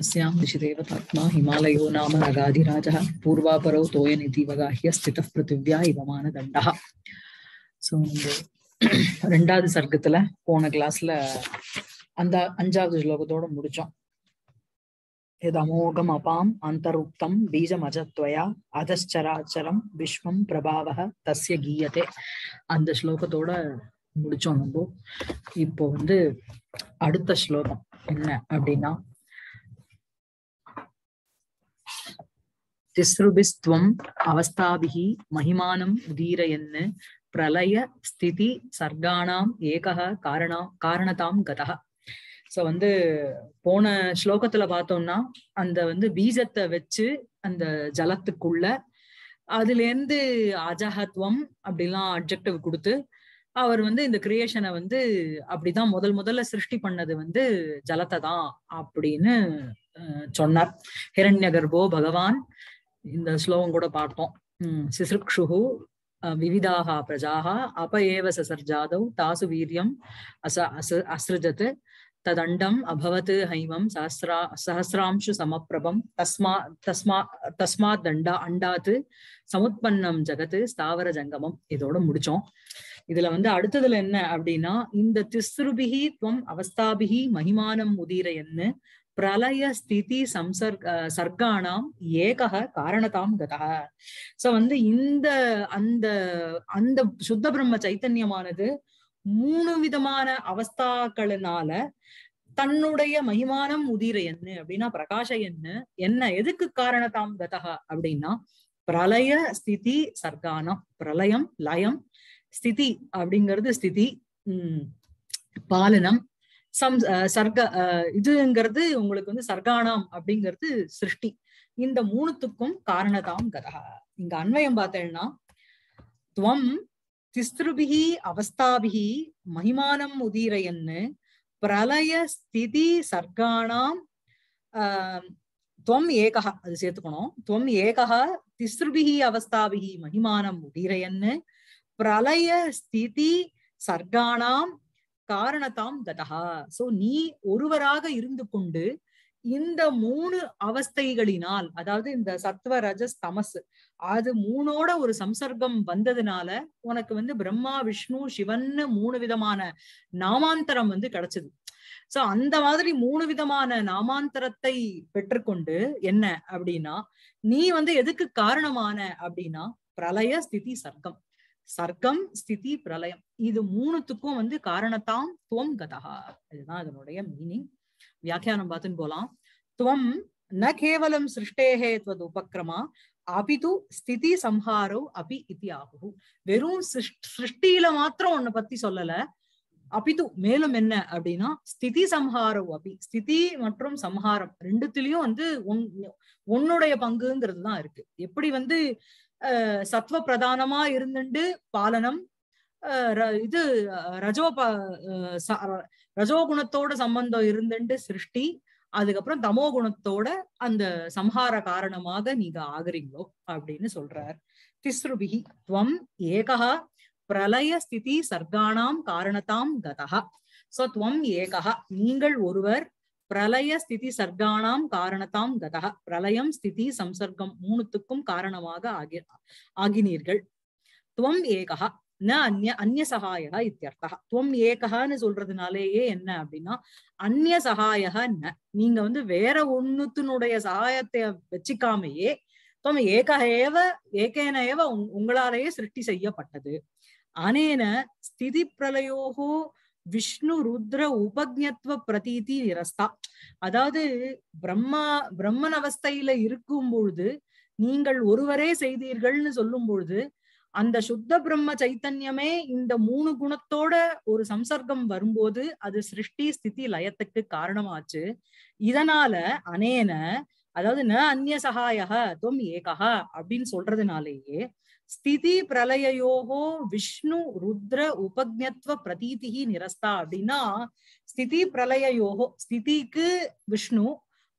अस्यां दिशिदेव तात्मा हिमालयो नाम नगाधिराजः पूर्वापरौ तोयनिति वगाह्य स्थितः பிருத்திவ்யா இவ மானதண்டா ஸோ ரெண்டாவது சர்க்கத்துல போன கிளாஸ்ல அந்த அஞ்சாவது ஸ்லோகத்தோட முடிச்சோம் எதமோகம் அபாம் அந்தருக்தம் பீஜம் அஜத்வயா அதச்சராச்சரம் விஸ்வம் பிரபாவக தஸ்ய கீயதே அந்த ஸ்லோகத்தோட முடிச்சோம் நம்ம இப்போ வந்து அடுத்த ஸ்லோகம் என்ன அப்படின்னா திஸ்ருபிஸ்துவம் அவஸ்தாபிகி மகிமானம் என்ன பிரளய ஸ்திதி சர்க்கானாம் ஏக காரணம் காரணதாம் கதக சோ வந்து போன ஸ்லோகத்துல பார்த்தோம்னா அந்த வந்து பீஜத்தை வச்சு அந்த ஜலத்துக்குள்ள அதுல இருந்து அஜகத்வம் அப்படிலாம் அப்ஜெக்டிவ் கொடுத்து அவர் வந்து இந்த கிரியேஷனை வந்து அப்படிதான் முதல் முதல்ல சிருஷ்டி பண்ணது வந்து ஜலத்தை தான் அப்படின்னு சொன்னார் ஹிரண்யகர்போ பகவான் இந்த ஸ்லோகம் கூட பார்த்தோம் சிசுக்ஷுகு விவிதாக பிரஜாக அப ஏவ சசர்ஜாதவ் தாசு வீரியம் அச அச அசிருஜத் ததண்டம் அபவத் ஹைமம் சஹசிரா சஹசிராம்சு சமப்பிரபம் தஸ்மா தஸ்மா தஸ்மாத் தண்டா அண்டாத்து சமுத்பன்னம் ஜகத்து ஸ்தாவர ஜங்கமம் இதோட முடிச்சோம் இதுல வந்து அடுத்ததுல என்ன அப்படின்னா இந்த திஸ்ருபிகி துவம் அவஸ்தாபிகி மகிமானம் உதீர என்ன பிரளய ஸ்திதி சம்சர்க் சர்க்கானாம் ஏக காரணத்தாம் கதா சோ வந்து இந்த அந்த அந்த சுத்த பிரம்ம சைத்தன்யமானது மூணு விதமான அவஸ்தாக்களினால தன்னுடைய மகிமானம் உதிர என்ன அப்படின்னா பிரகாஷ என்ன என்ன எதுக்கு காரணத்தாம் கதகா அப்படின்னா பிரளய ஸ்திதி சர்க்கானம் பிரளயம் லயம் ஸ்திதி அப்படிங்கிறது ஸ்திதி உம் பாலனம் சம் சர்க்க இதுங்கிறது உங்களுக்கு வந்து சர்க்கானாம் அப்படிங்கிறது சிருஷ்டி இந்த மூணுத்துக்கும் காரணதாம் கதா இங்க அன்வயம் பார்த்தேன்னா துவம் திஸ்திருபிகி அவஸ்தாபிகி மகிமானம் உதிரையன்னு பிரளய ஸ்திதி சர்க்கானாம் துவம் ஏகா அது சேர்த்துக்கணும் துவம் ஏகா திஸ்ருபிகி அவஸ்தாபிகி மகிமானம் உதிரையன்னு பிரளய ஸ்திதி சர்க்கானாம் காரணத்தாம் கதகா சோ நீ ஒருவராக இருந்து கொண்டு இந்த மூணு அவஸ்தைகளினால் அதாவது இந்த சத்வ ரஜஸ் தமசு அது மூணோட ஒரு சம்சர்க்கம் வந்ததுனால உனக்கு வந்து பிரம்மா விஷ்ணு சிவன்னு மூணு விதமான நாமாந்தரம் வந்து கிடைச்சது சோ அந்த மாதிரி மூணு விதமான நாமாந்தரத்தை பெற்றுக்கொண்டு என்ன அப்படின்னா நீ வந்து எதுக்கு காரணமான அப்படின்னா பிரளய ஸ்திதி சர்க்கம் சர்க்கம் ஸ்திதி பிரளயம் இது மூணுத்துக்கும் வந்து காரணத்தாம் துவம் கதகா இதுதான் அதனுடைய மீனிங் வியாக்கியானம் பார்த்துன்னு போலாம் துவம் ந கேவலம் சிருஷ்டேகே துவது உபக்கிரமா அபிது ஸ்திதி சம்ஹாரோ அபி இது ஆகு வெறும் சிருஷ்டியில மாத்திரம் உன்னை பத்தி சொல்லல அபிது மேலும் என்ன அப்படின்னா ஸ்திதி சம்ஹாரம் அபி ஸ்திதி மற்றும் சம்ஹாரம் ரெண்டுத்திலயும் வந்து உன் உன்னுடைய பங்குங்கிறது தான் இருக்கு எப்படி வந்து சத்வ பிரதானமா இருந்துட்டு பாலனம் இது ரஜோ ரஜோ குணத்தோட சம்பந்தம் இருந்துட்டு சிருஷ்டி அதுக்கப்புறம் தமோ குணத்தோட அந்த சம்ஹார காரணமாக நீங்க ஆகுறீங்களோ அப்படின்னு சொல்றார் திஸ்ருபிகி துவம் ஏகா பிரளய ஸ்திதி சர்க்கானாம் காரணத்தாம் கதா சோ துவம் ஏகா நீங்கள் ஒருவர் பிரளய ஸ்திதி சர்க்கானாம் காரணத்தாம் கதா பிரளயம் ஸ்திதி சம்சர்க்கம் மூணுத்துக்கும் காரணமாக ஆகி ஆகினீர்கள் துவம் ஏகா ந அந்ய அந்நிய சகாயா இத்தியர்த்தா துவம் ஏகான்னு சொல்றதுனாலேயே என்ன அப்படின்னா அந்நிய சகாயக ந நீங்க வந்து வேற ஒண்ணுத்தினுடைய சகாயத்தை வச்சுக்காமையே துவம் ஏகேவ ஏகேன ஏவ உங்களாலேயே சிருஷ்டி செய்யப்பட்டது அனேன ஸ்திதி பிரலயோகோ விஷ்ணு ருத்ர உபஜத்வ பிரதீதி நிரஸ்தா அதாவது பிரம்மா பிரம்மன் அவஸ்தையில இருக்கும் பொழுது நீங்கள் ஒருவரே செய்தீர்கள்னு சொல்லும் பொழுது அந்த சுத்த பிரம்ம சைத்தன்யமே இந்த மூணு குணத்தோட ஒரு சம்சர்க்கம் வரும்போது அது சிருஷ்டி ஸ்திதி லயத்துக்கு காரணமாச்சு இதனால அனேன அதாவது ந அந்நிய சகாயகம் ஏகா அப்படின்னு சொல்றதுனாலேயே ஸ்திதி பிரலயோகோ விஷ்ணு ருத்ர உபக்ஞத்துவ பிரதீதி நிரஸ்தா அப்படின்னா ஸ்திதி பிரலயோகோ ஸ்திதிக்கு விஷ்ணு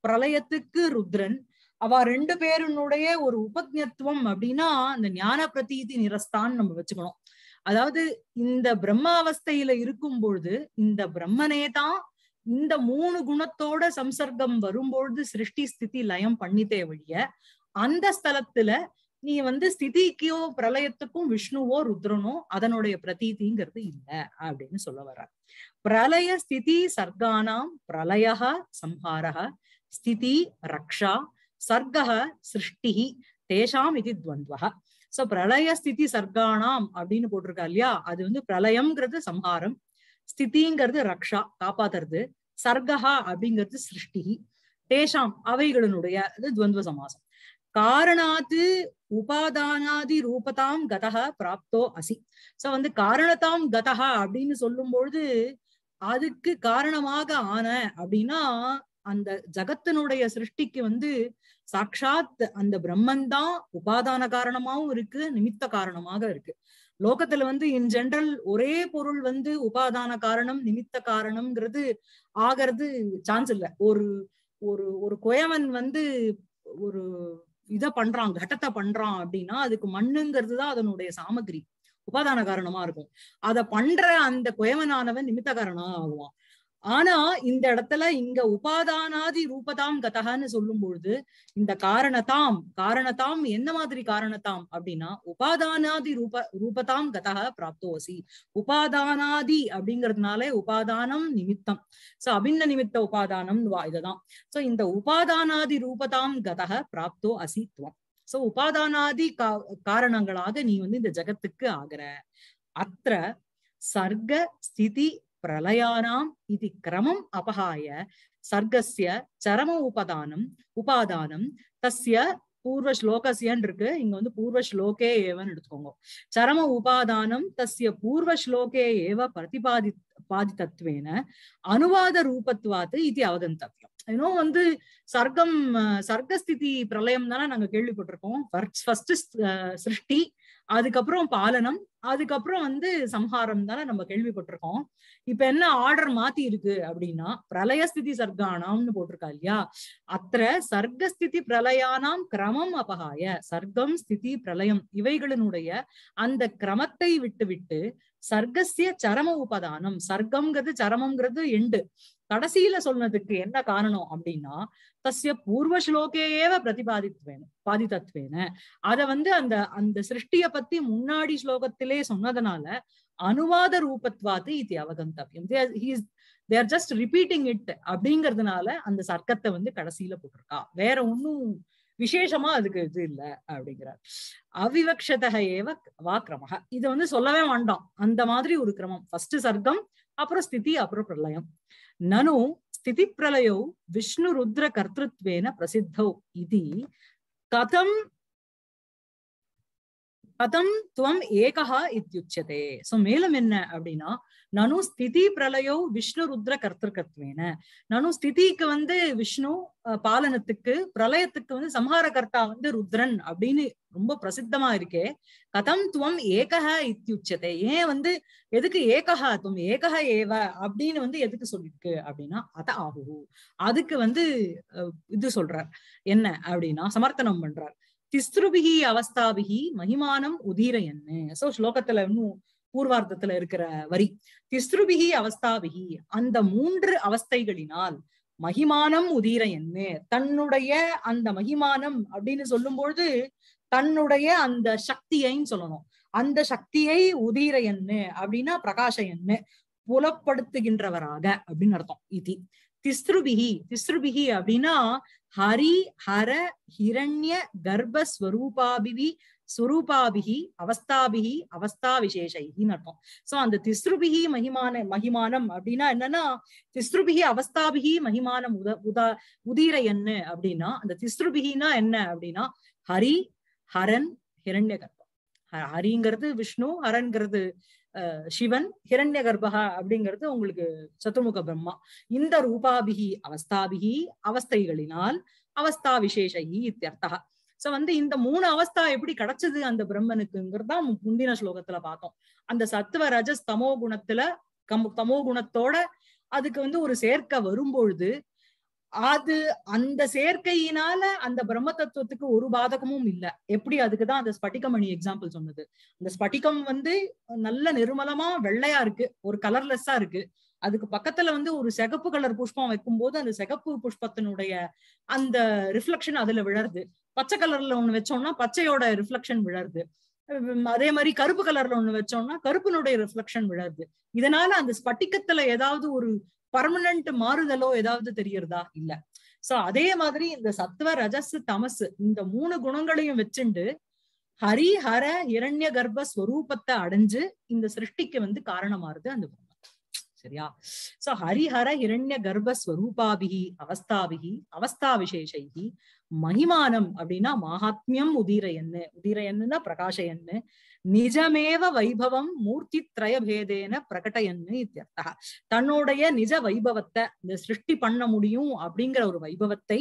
பிரளயத்துக்கு ருத்ரன் அவ ரெண்டு பேருனுடைய ஒரு உபக்ஞத்துவம் அப்படின்னா அந்த ஞான பிரதீதி நிரஸ்தான்னு நம்ம வச்சுக்கணும் அதாவது இந்த பிரம்ம அவஸ்தையில இருக்கும் பொழுது இந்த பிரம்மனே தான் இந்த மூணு குணத்தோட சம்சர்க்கம் வரும்பொழுது சிருஷ்டி ஸ்திதி லயம் பண்ணித்தே வழிய அந்த ஸ்தலத்துல நீ வந்து ஸ்திதிக்கோ பிரளயத்துக்கும் விஷ்ணுவோ ருத்ரனோ அதனுடைய பிரதீதிங்கிறது இல்லை அப்படின்னு சொல்ல வர்றார் பிரளய ஸ்திதி சர்க்கானாம் பிரளய சம்ஹாரக ஸ்திதி ரக்ஷா சர்க்க சிருஷ்டி தேஷாம் இது துவந்துவக சோ பிரளய ஸ்திதி சர்க்கானாம் அப்படின்னு போட்டிருக்கா இல்லையா அது வந்து பிரளயம்ங்கிறது சம்ஹாரம் ஸ்திதிங்கிறது ரக்ஷா காப்பாத்துறது சர்க்கா அப்படிங்கிறது சிருஷ்டி தேஷாம் அவைகளினுடைய துவந்துவ சமாசம் காரணாத்து உபாதானாதி ரூபதாம் கதகா பிராப்தோ அசி சோ வந்து காரணத்தாம் கதகா அப்படின்னு சொல்லும் பொழுது அதுக்கு காரணமாக ஆன அப்படின்னா அந்த ஜகத்தினுடைய சிருஷ்டிக்கு வந்து சாட்சாத் அந்த பிரம்மன் தான் உபாதான காரணமாவும் இருக்கு நிமித்த காரணமாக இருக்கு லோகத்துல வந்து இன் ஜென்ரல் ஒரே பொருள் வந்து உபாதான காரணம் நிமித்த காரணம்ங்கிறது ஆகிறது சான்ஸ் இல்லை ஒரு ஒரு ஒரு குயவன் வந்து ஒரு இதை பண்றான் கட்டத்தை பண்றான் அப்படின்னா அதுக்கு மண்ணுங்கிறது தான் அதனுடைய சாமகிரி உபாதான காரணமா இருக்கும் அத பண்ற அந்த குயவனானவன் நிமித்த காரணம் ஆகுவான் ஆனா இந்த இடத்துல இங்க உபாதானாதி ரூபதாம் கதகான்னு சொல்லும் பொழுது இந்த காரணத்தாம் காரணத்தாம் என்ன மாதிரி காரணத்தாம் அப்படின்னா உபாதானாதி ரூப ரூபதாம் கதக பிராப்தோசி உபாதானாதி அப்படிங்கிறதுனால உபாதானம் நிமித்தம் சோ அபின்ன நிமித்த உபாதானம் இதுதான் சோ இந்த உபாதானாதி ரூபதாம் கதக பிராப்தோ அசித்துவம் சோ உபாதானாதி காரணங்களாக நீ வந்து இந்த ஜகத்துக்கு ஆகிற அத்த சர்க்க ஸ்திதி பிரலயானாம் இது கிரமம் அபகாய சர்க்கசிய சரம உபதானம் உபாதானம் தஸ்ய பூர்வ ஸ்லோகசியன் இருக்கு இங்க வந்து பூர்வ ஸ்லோகே ஏவன் எடுத்துக்கோங்க சரம உபாதானம் தஸ்ய பூர்வ ஸ்லோகே ஏவ பிரதிபாதி பாதி தத்துவேன அனுவாத ரூபத்துவாத்து இது அவகந்தவியம் இன்னும் வந்து சர்க்கம் சர்க்கஸ்தி பிரளயம் தானே நாங்க கேள்விப்பட்டிருக்கோம் சிருஷ்டி அதுக்கப்புறம் பாலனம் அதுக்கப்புறம் வந்து சம்ஹாரம் தானே நம்ம கேள்விப்பட்டிருக்கோம் இப்ப என்ன ஆர்டர் மாத்தி இருக்கு அப்படின்னா பிரளயஸ்திதி சர்க்கானாம்னு போட்டிருக்கா இல்லையா அத்த சர்க்கஸ்திதி பிரலயானாம் கிரமம் அபகாய சர்க்கம் ஸ்திதி பிரளயம் இவைகளினுடைய அந்த கிரமத்தை விட்டு விட்டு சர்க்கசிய சரம உபதானம் சர்க்கம்ங்கிறது சரமம்ங்கிறது எண்டு கடைசியில சொன்னதுக்கு என்ன காரணம் அப்படின்னா தஸ்ய பூர்வ ஸ்லோகேயேவ பிரதிபாதித்வேன பாதித்தத்வேன அத வந்து அந்த அந்த சிருஷ்டிய பத்தி முன்னாடி ஸ்லோகத்திலே சொன்னதுனால அனுவாத ரூபத்வாது இது அவகந்தவியம் தேர் ஜஸ்ட் ரிப்பீட்டிங் இட் அப்படிங்கறதுனால அந்த சர்க்கத்தை வந்து கடைசியில போட்டிருக்கா வேற ஒன்னும் விசேஷமா அதுக்கு இது இல்லை அப்படிங்கிறார் அவிவக்ஷதக ஏவ வா இதை வந்து சொல்லவே வேண்டாம் அந்த மாதிரி ஒரு கிரமம் ஃபர்ஸ்ட் சர்க்கம் அப்புறம் ஸ்திதி அப்புறம் பிரளயம் నను స్థితి ప్రళయౌ రుద్ర కర్తృత్వేన ప్రసిద్ధౌ ఇది కథం கதம் துவம் ஏகா இத்தியுச்சதே சோ மேலும் என்ன அப்படின்னா நனு ஸ்திதி பிரலயோ விஷ்ணு ருத்ர கர்த்தர்கத்வேன நனு ஸ்திதிக்கு வந்து விஷ்ணு பாலனத்துக்கு பிரளயத்துக்கு வந்து சம்ஹார கர்த்தா வந்து ருத்ரன் அப்படின்னு ரொம்ப பிரசித்தமா இருக்கே கதம் துவம் ஏகஹ இத்தியுச்சதே ஏன் வந்து எதுக்கு ஏகஹா துவம் ஏகஹ ஏவ அப்படின்னு வந்து எதுக்கு சொல்லிருக்கு அப்படின்னா அத ஆகு அதுக்கு வந்து இது சொல்றார் என்ன அப்படின்னா சமர்த்தனம் பண்றார் திஸ்ருபிகி அவஸ்தாபிகி மகிமானம் என்ன சோ ஸ்லோகத்துல இன்னும் பூர்வார்த்தத்துல இருக்கிற வரி திஸ்ருபிகி அவஸ்தாபிகி அந்த மூன்று அவஸ்தைகளினால் மகிமானம் உதிர என்ன தன்னுடைய அந்த மகிமானம் அப்படின்னு சொல்லும் பொழுது தன்னுடைய அந்த சக்தியைன்னு சொல்லணும் அந்த சக்தியை உதிர என்ன அப்படின்னா பிரகாஷ என்ன புலப்படுத்துகின்றவராக அப்படின்னு அர்த்தம் இதி திஸ்ருபிகி திஸ்ருபிகி அப்படின்னா ஹரி ஹர ஹிரண்ய கர்ப்பஸ்வரூபாபிவி சுரூபாபிகி அவஸ்தாபிகி அவஸ்தா விசேஷகின்னு அர்த்தம் சோ அந்த திஸ்ருபிகி மகிமான மகிமானம் அப்படின்னா என்னன்னா திஸ்ருபிகி அவஸ்தாபிகி மகிமானம் உத உதா உதிர என்ன அப்படின்னா அந்த திஸ்ருபிகினா என்ன அப்படின்னா ஹரி ஹரன் ஹிரண்ய கர்ப்பம் ஹரிங்கிறது விஷ்ணு ஹரன்கிறது சிவன் ஹிரண்ய கர்ப்பகா அப்படிங்கிறது உங்களுக்கு சத்துர்முக பிரம்மா இந்த ரூபாபிகி அவஸ்தாபிகி அவஸ்தைகளினால் அவஸ்தா விசேஷகி இத்தியர்த்தா சோ வந்து இந்த மூணு அவஸ்தா எப்படி கிடைச்சது அந்த பிரம்மனுக்குங்கிறதா முந்தின ஸ்லோகத்துல பார்த்தோம் அந்த சத்துவ ரஜஸ் தமோ குணத்துல கம் தமோ குணத்தோட அதுக்கு வந்து ஒரு சேர்க்க வரும்பொழுது அது அந்த சேர்க்கையினால அந்த பிரம்ம தத்துவத்துக்கு ஒரு பாதகமும் இல்ல எப்படி அதுக்குதான் அந்த ஸ்பட்டிகமணி எக்ஸாம்பிள் சொன்னது அந்த ஸ்பட்டிகம் வந்து நல்ல நிர்மலமா வெள்ளையா இருக்கு ஒரு கலர்லெஸ்ஸா இருக்கு அதுக்கு பக்கத்துல வந்து ஒரு சிகப்பு கலர் புஷ்பம் வைக்கும் போது அந்த சிகப்பு புஷ்பத்தினுடைய அந்த ரிஃப்ளக்ஷன் அதுல விழருது பச்சை கலர்ல ஒண்ணு வச்சோம்னா பச்சையோட ரிஃப்ளக்ஷன் விழருது அதே மாதிரி கருப்பு கலர்ல ஒண்ணு வச்சோம்னா கருப்பினுடைய ரிஃப்ளக்ஷன் விழருது இதனால அந்த ஸ்பட்டிக்கத்துல ஏதாவது ஒரு பர்மனன்ட் மாறுதலோ ஏதாவது தெரியறதா இல்ல சோ அதே மாதிரி இந்த சத்வ ரஜஸ் தமசு இந்த மூணு குணங்களையும் வச்சுண்டு ஹரி ஹர இரண்ய கர்ப்ப ஸ்வரூபத்தை அடைஞ்சு இந்த சிருஷ்டிக்கு வந்து காரணமாறுது அந்த சரியா சோ ஹரிஹர இரண்ய கர்ப்ப ஸ்வரூபாபிகி அவஸ்தாபிகி அவஸ்தா விசேஷகி மகிமானம் அப்படின்னா மகாத்மியம் உதிர என்ன உதிர என்னன்னா பிரகாஷ என்ன நிஜமேவ வைபவம் மூர்த்தி திரயபேதேன பிரகட்டயன்னு இத்தியர்த்தா தன்னுடைய நிஜ வைபவத்தை இந்த சிருஷ்டி பண்ண முடியும் அப்படிங்கிற ஒரு வைபவத்தை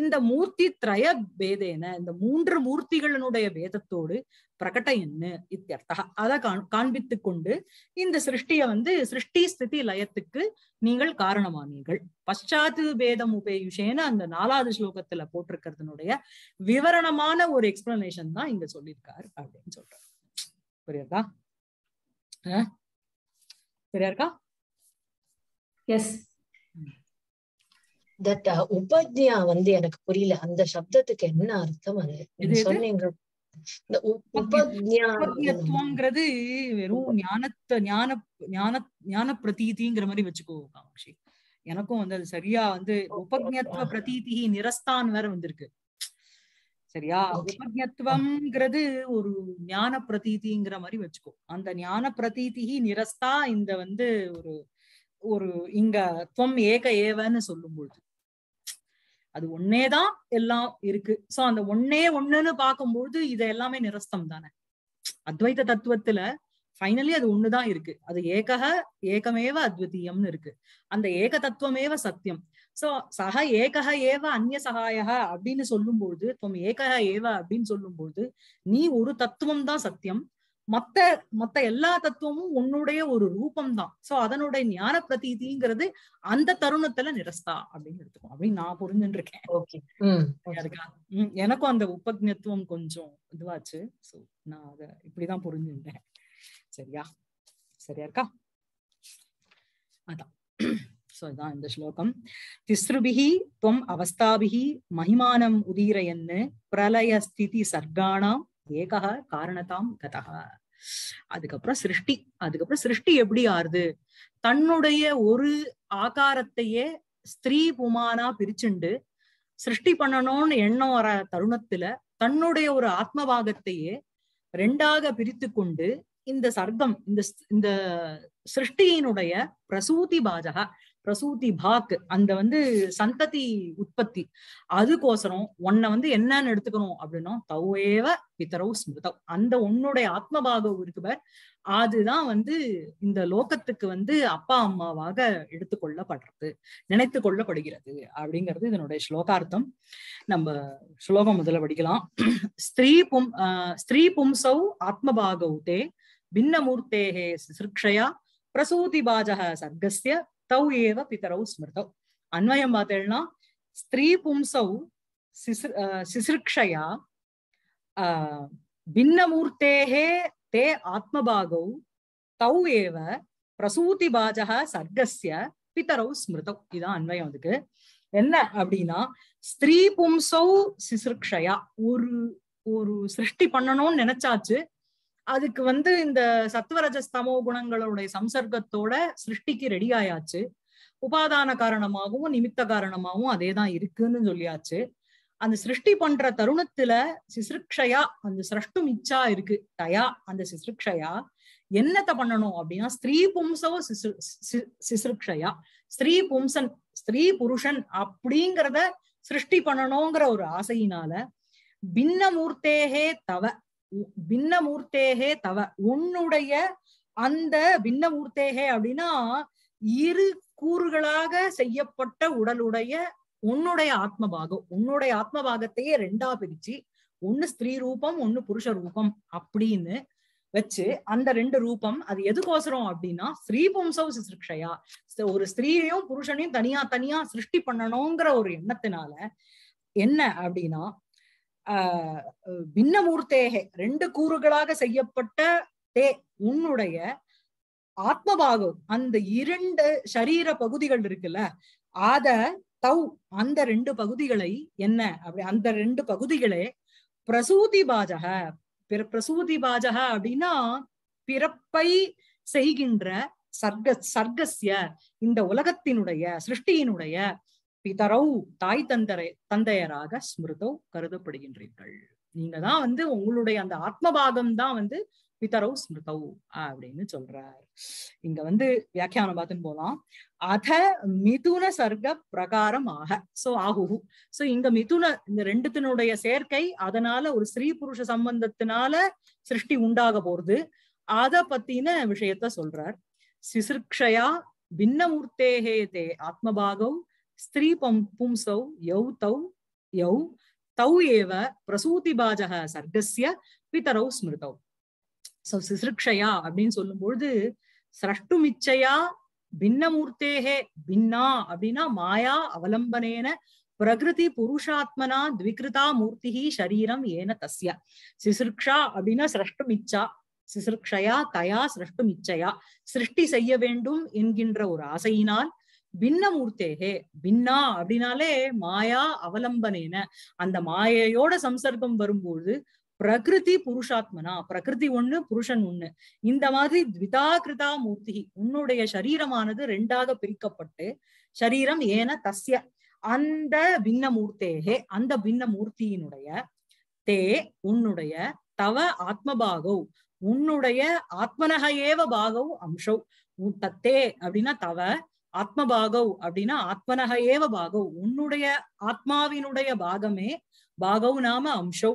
இந்த மூர்த்தி திரய பேதேன இந்த மூன்று மூர்த்திகளினுடைய பேதத்தோடு பிரகட்டயன்னு இத்தியர்த்தா அதை காண்பித்து கொண்டு இந்த சிருஷ்டிய வந்து சிருஷ்டி ஸ்திதி லயத்துக்கு நீங்கள் காரணமானீர்கள் பஷாத்து பேதம் உபேயுஷேன்னு அந்த நாலாவது ஸ்லோகத்துல போட்டிருக்கிறதுனுடைய விவரணமான ஒரு எக்ஸ்பிளனேஷன் தான் இங்க சொல்லியிருக்காரு அப்படின்னு சொல்றாரு சரியா சரியா இருக்கா எஸ் தட் உபத்யா வந்து எனக்கு புரியல அந்த சப்தத்துக்கு என்ன அர்த்தம் அது சொன்னீங்க உபத்யாங்கிறது வெறும் ஞானத்தை ஞான ஞான ஞான பிரதீதிங்கிற மாதிரி வச்சுக்கோ காமாட்சி எனக்கும் வந்து அது சரியா வந்து உபஜத்வ பிரதீதி நிரஸ்தான் வேற வந்திருக்கு சரியா உபஜத்துவம்ங்கிறது ஒரு ஞான பிரதீதிங்கிற மாதிரி வச்சுக்கோ அந்த ஞான பிரதீதி நிரஸ்தா இந்த வந்து ஒரு ஒரு இங்க துவம் ஏக ஏவன்னு சொல்லும் பொழுது அது ஒன்னேதான் எல்லாம் இருக்கு சோ அந்த ஒன்னே ஒண்ணுன்னு பார்க்கும்போது இது எல்லாமே நிரஸ்தம் தானே அத்வைத தத்துவத்துல ஃபைனலி அது ஒண்ணுதான் இருக்கு அது ஏகக ஏகமேவ அத்விதீயம்னு இருக்கு அந்த ஏக தத்துவமேவ சத்தியம் சோ சக ஏக ஏவ அந்நிய சகாயக அப்படின்னு சொல்லும்போது துவம் ஏகக ஏவ அப்படின்னு சொல்லும்போது நீ ஒரு தத்துவம் தான் சத்தியம் மத்த மத்த எல்லா தத்துவமும் உன்னுடைய ஒரு ரூபம் தான் சோ அதனுடைய ஞான பிரதீதிங்கிறது அந்த தருணத்துல நிரஸ்தா அப்படின்னு எடுத்துக்கோ அப்படின்னு நான் புரிஞ்சுட்டு இருக்கேன் எனக்கும் அந்த உபஜத்துவம் கொஞ்சம் இதுவாச்சு சோ நான் அத இப்படிதான் புரிஞ்சுட்டேன் சரியா சரியா இருக்கா அதான் ஸோ இதான் இந்த ஸ்லோகம் திஸ்ருபிகி துவம் அவஸ்தாபிகி மகிமானம் உதிரையன்னு பிரலய ஸ்திதி சர்க்கானாம் ஏகா காரணத்தாம் கதா அதுக்கப்புறம் சிருஷ்டி அதுக்கப்புறம் சிருஷ்டி எப்படி ஆறுது தன்னுடைய ஒரு ஆகாரத்தையே ஸ்திரீ புமானா பிரிச்சுண்டு சிருஷ்டி பண்ணணும்னு எண்ணம் வர தருணத்துல தன்னுடைய ஒரு ஆத்மபாகத்தையே ரெண்டாக பிரித்து கொண்டு இந்த சர்க்கம் இந்த இந்த சிருஷ்டியினுடைய பிரசூதி பாஜக பிரசூதி பாக்கு அந்த வந்து சந்ததி உற்பத்தி அதுக்கோசரம் உன்னை வந்து என்னன்னு எடுத்துக்கணும் அப்படின்னா தௌவேவ பித்தரவு ஸ்மிருதவ் அந்த உன்னுடைய ஆத்மபாகம் இருக்குவர் அதுதான் வந்து இந்த லோகத்துக்கு வந்து அப்பா அம்மாவாக எடுத்துக்கொள்ளப்படுறது நினைத்து கொள்ளப்படுகிறது அப்படிங்கிறது இதனுடைய ஸ்லோகார்த்தம் நம்ம ஸ்லோகம் முதல்ல படிக்கலாம் ஸ்திரீ பும் ஸ்திரீ பும்சௌ ஆத்மபாகௌ தே பின்னமூர்த்தேகே சிருக்ஷயா பிரசூதி பாஜக சர்க்கஸ்ய தௌ ஏவ பிதரவு ஸ்மிருதவ் அன்வயம் பார்த்தேன்னா ஸ்திரீ பும்சௌ శిశు பின்னமூர்த்தேகே தே తే தௌ ஏவ பிரசூதி பாஜக சர்க்கசிய பிதரவு ஸ்மிருதம் இதான் அன்வயம் அதுக்கு என்ன அப்படின்னா ஸ்திரீ பும்சௌ சிசிருக்ஷயா ஒரு ஒரு சிருஷ்டி பண்ணணும்னு நினைச்சாச்சு அதுக்கு வந்து இந்த சத்துவரஜஸ்தமோ குணங்களுடைய சம்சர்க்கத்தோட சிருஷ்டிக்கு ரெடி ஆயாச்சு உபாதான காரணமாகவும் நிமித்த காரணமாகவும் அதே தான் இருக்குன்னு சொல்லியாச்சு அந்த சிருஷ்டி பண்ற தருணத்துல சிசுருக்ஷயா அந்த சிரஷ்டும் இச்சா இருக்கு தயா அந்த சிசுருக்ஷயா என்னத்தை பண்ணணும் அப்படின்னா ஸ்திரீ பும்சவோ சிசு சிசுருக்ஷயா ஸ்திரீ பும்சன் ஸ்திரீ புருஷன் அப்படிங்கிறத சிருஷ்டி பண்ணணுங்கிற ஒரு ஆசையினால பின்னமூர்த்தேகே தவ பின்னமூர்த்தேகே தவ உன்னுடைய அந்த பின்னமூர்த்தேகே அப்படின்னா இரு கூறுகளாக செய்யப்பட்ட உடலுடைய உன்னுடைய ஆத்மபாகம் உன்னுடைய ஆத்மபாகத்தையே ரெண்டா பிரிச்சு ஒண்ணு ஸ்திரீ ரூபம் ஒண்ணு புருஷ ரூபம் அப்படின்னு வச்சு அந்த ரெண்டு ரூபம் அது எதுக்கோசரம் அப்படின்னா ஸ்ரீ பும்சவ் ஒரு ஸ்திரீயையும் புருஷனையும் தனியா தனியா சிருஷ்டி பண்ணணுங்கிற ஒரு எண்ணத்தினால என்ன அப்படின்னா பின்னமூர்த்தேகே ரெண்டு கூறுகளாக செய்யப்பட்ட தே உன்னுடைய ஆத்மபாகம் அந்த இரண்டு சரீர பகுதிகள் இருக்குல்ல அத தௌ அந்த ரெண்டு பகுதிகளை என்ன அப்படி அந்த ரெண்டு பகுதிகளே பிரசூதி பாஜக பிற பிரசூதி பாஜக அப்படின்னா பிறப்பை செய்கின்ற சர்க்க சர்க்கசிய இந்த உலகத்தினுடைய சிருஷ்டியினுடைய பிதரவு தாய் தந்தரை தந்தையராக ஸ்மிருதோ கருதப்படுகின்றீர்கள் நீங்க தான் வந்து உங்களுடைய அந்த ஆத்மபாகம் தான் வந்து பிதரவு ஸ்மிருதவு அப்படின்னு சொல்றார் இங்க வந்து வியாக்கியானம் பார்த்துன்னு போலாம் அத மிதுன சர்க்க பிரகாரமாக சோ ஆகுகு சோ இங்க மிதுன இந்த ரெண்டுத்தினுடைய சேர்க்கை அதனால ஒரு ஸ்ரீ புருஷ சம்பந்தத்தினால சிருஷ்டி உண்டாக போறது அத பத்தின விஷயத்த சொல்றார் சிசிருக்ஷயா பின்னமூர்த்தேகே தே ஆத்மபாகம் स्त्री पुंसौ यौ तौ यौ तौ एव பிரசூதிபாஜக சர்க்கசிய பிதரௌ ஸ்மிருதௌ சோ சிசிருக்ஷயா அப்படின்னு சொல்லும் பொழுது சிரஷ்டுமிச்சையா பின்னமூர்த்தேகே பின்னா அப்படின்னா மாயா அவலம்பனேன பிரகிருதி புருஷாத்மனா த்விகிருதா மூர்த்திஹி சரீரம் ஏன தஸ்ய சிசிருக்ஷா அப்படின்னா சிரஷ்டுமிச்சா சிசிருக்ஷயா தயா சிரஷ்டுமிச்சையா சிருஷ்டி செய்ய வேண்டும் என்கின்ற ஒரு ஆசையினால் பின்னமூர்த்தேகே பின்னா அப்படின்னாலே மாயா அவலம்பனேன அந்த மாயையோட சம்சர்க்கம் வரும்போது பிரகிருதி புருஷாத்மனா பிரகிருதி ஒண்ணு புருஷன் ஒண்ணு இந்த மாதிரி த்விதாகிருதா மூர்த்தி உன்னுடைய சரீரமானது ரெண்டாக பிரிக்கப்பட்டு சரீரம் ஏன தஸ்ய அந்த பின்ன அந்த பின்ன மூர்த்தியினுடைய தே உன்னுடைய தவ ஆத்மபாகவ் உன்னுடைய ஆத்மனக ஏவ பாகவ் அம்சௌ தத்தே அப்படின்னா தவ ஆத்மபாகவ் அப்படின்னா ஆத்மனக ஏவ பாகவ் உன்னுடைய ஆத்மாவினுடைய பாகமே பாகவ் நாம அம்சௌ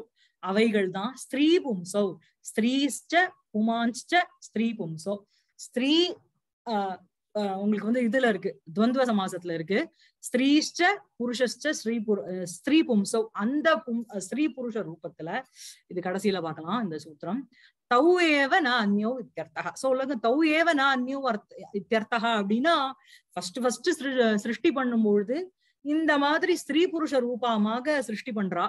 அவைகள் தான் ஸ்திரீ பும்சௌ ஸ்திரீஷ்ட புமாஞ்ச ஸ்திரீ பும்சோ ஸ்திரீ உங்களுக்கு வந்து இதுல இருக்கு துவந்துவ சமாசத்துல இருக்கு ஸ்திரீஷ்ட புருஷஷ்ட ஸ்ரீ புரு ஸ்திரீ பும்சௌ அந்த பும் ஸ்ரீ புருஷ ரூபத்துல இது கடைசியில பாக்கலாம் இந்த சூத்திரம் தௌ ஏவ நான் அந்யோ இத்தியர்த்தா சோ உலகம் தௌ ஏவ நான் அந்யோ இத்தியர்த்தா அப்படின்னா ஃபர்ஸ்ட் ஃபர்ஸ்ட் சிருஷ்டி பண்ணும்பொழுது இந்த மாதிரி ஸ்திரீ புருஷ ரூபமாக சிருஷ்டி பண்றா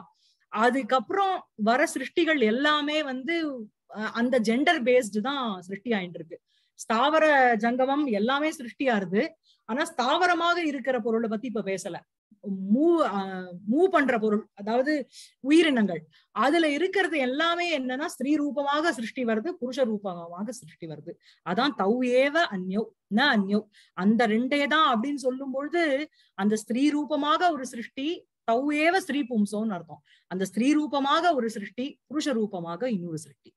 அதுக்கப்புறம் வர சிருஷ்டிகள் எல்லாமே வந்து அந்த ஜெண்டர் பேஸ்டு தான் சிருஷ்டி ஆயிட்டு இருக்கு ஸ்தாவர ஜங்கமம் எல்லாமே சிருஷ்டியாருது ஆனா ஸ்தாவரமாக இருக்கிற பொருளை பத்தி இப்ப பேசல மூவ் மூவ் பண்ற பொருள் அதாவது உயிரினங்கள் அதுல இருக்கிறது எல்லாமே என்னன்னா ஸ்திரீ ரூபமாக சிருஷ்டி வருது புருஷ ரூபமாக சிருஷ்டி வருது அதான் தௌ ஏவ அந்யோ ந அந்யோ அந்த ரெண்டே தான் அப்படின்னு சொல்லும் பொழுது அந்த ஸ்திரீ ரூபமாக ஒரு சிருஷ்டி ஏவ ஸ்ரீ பும்சோன்னு அர்த்தம் அந்த ஸ்திரீ ரூபமாக ஒரு சிருஷ்டி புருஷ ரூபமாக இன்னொரு சிருஷ்டி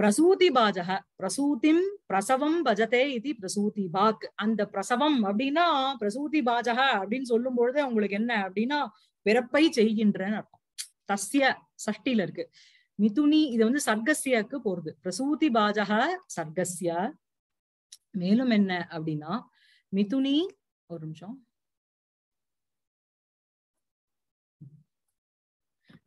பிரசூதி பாஜக பிரசூதிம் பிரசவம் பஜதே இது பிரசூதி பாக் அந்த பிரசவம் அப்படின்னா பிரசூதி பாஜக அப்படின்னு சொல்லும் பொழுது அவங்களுக்கு என்ன அப்படின்னா பிறப்பை செய்கின்றன அர்த்தம் தஸ்ய சஷ்டில இருக்கு மிதுனி இது வந்து சர்க்கசியாக்கு போறது பிரசூதி பாஜக சர்க்கசியா மேலும் என்ன அப்படின்னா மிதுனி ஒரு நிமிஷம்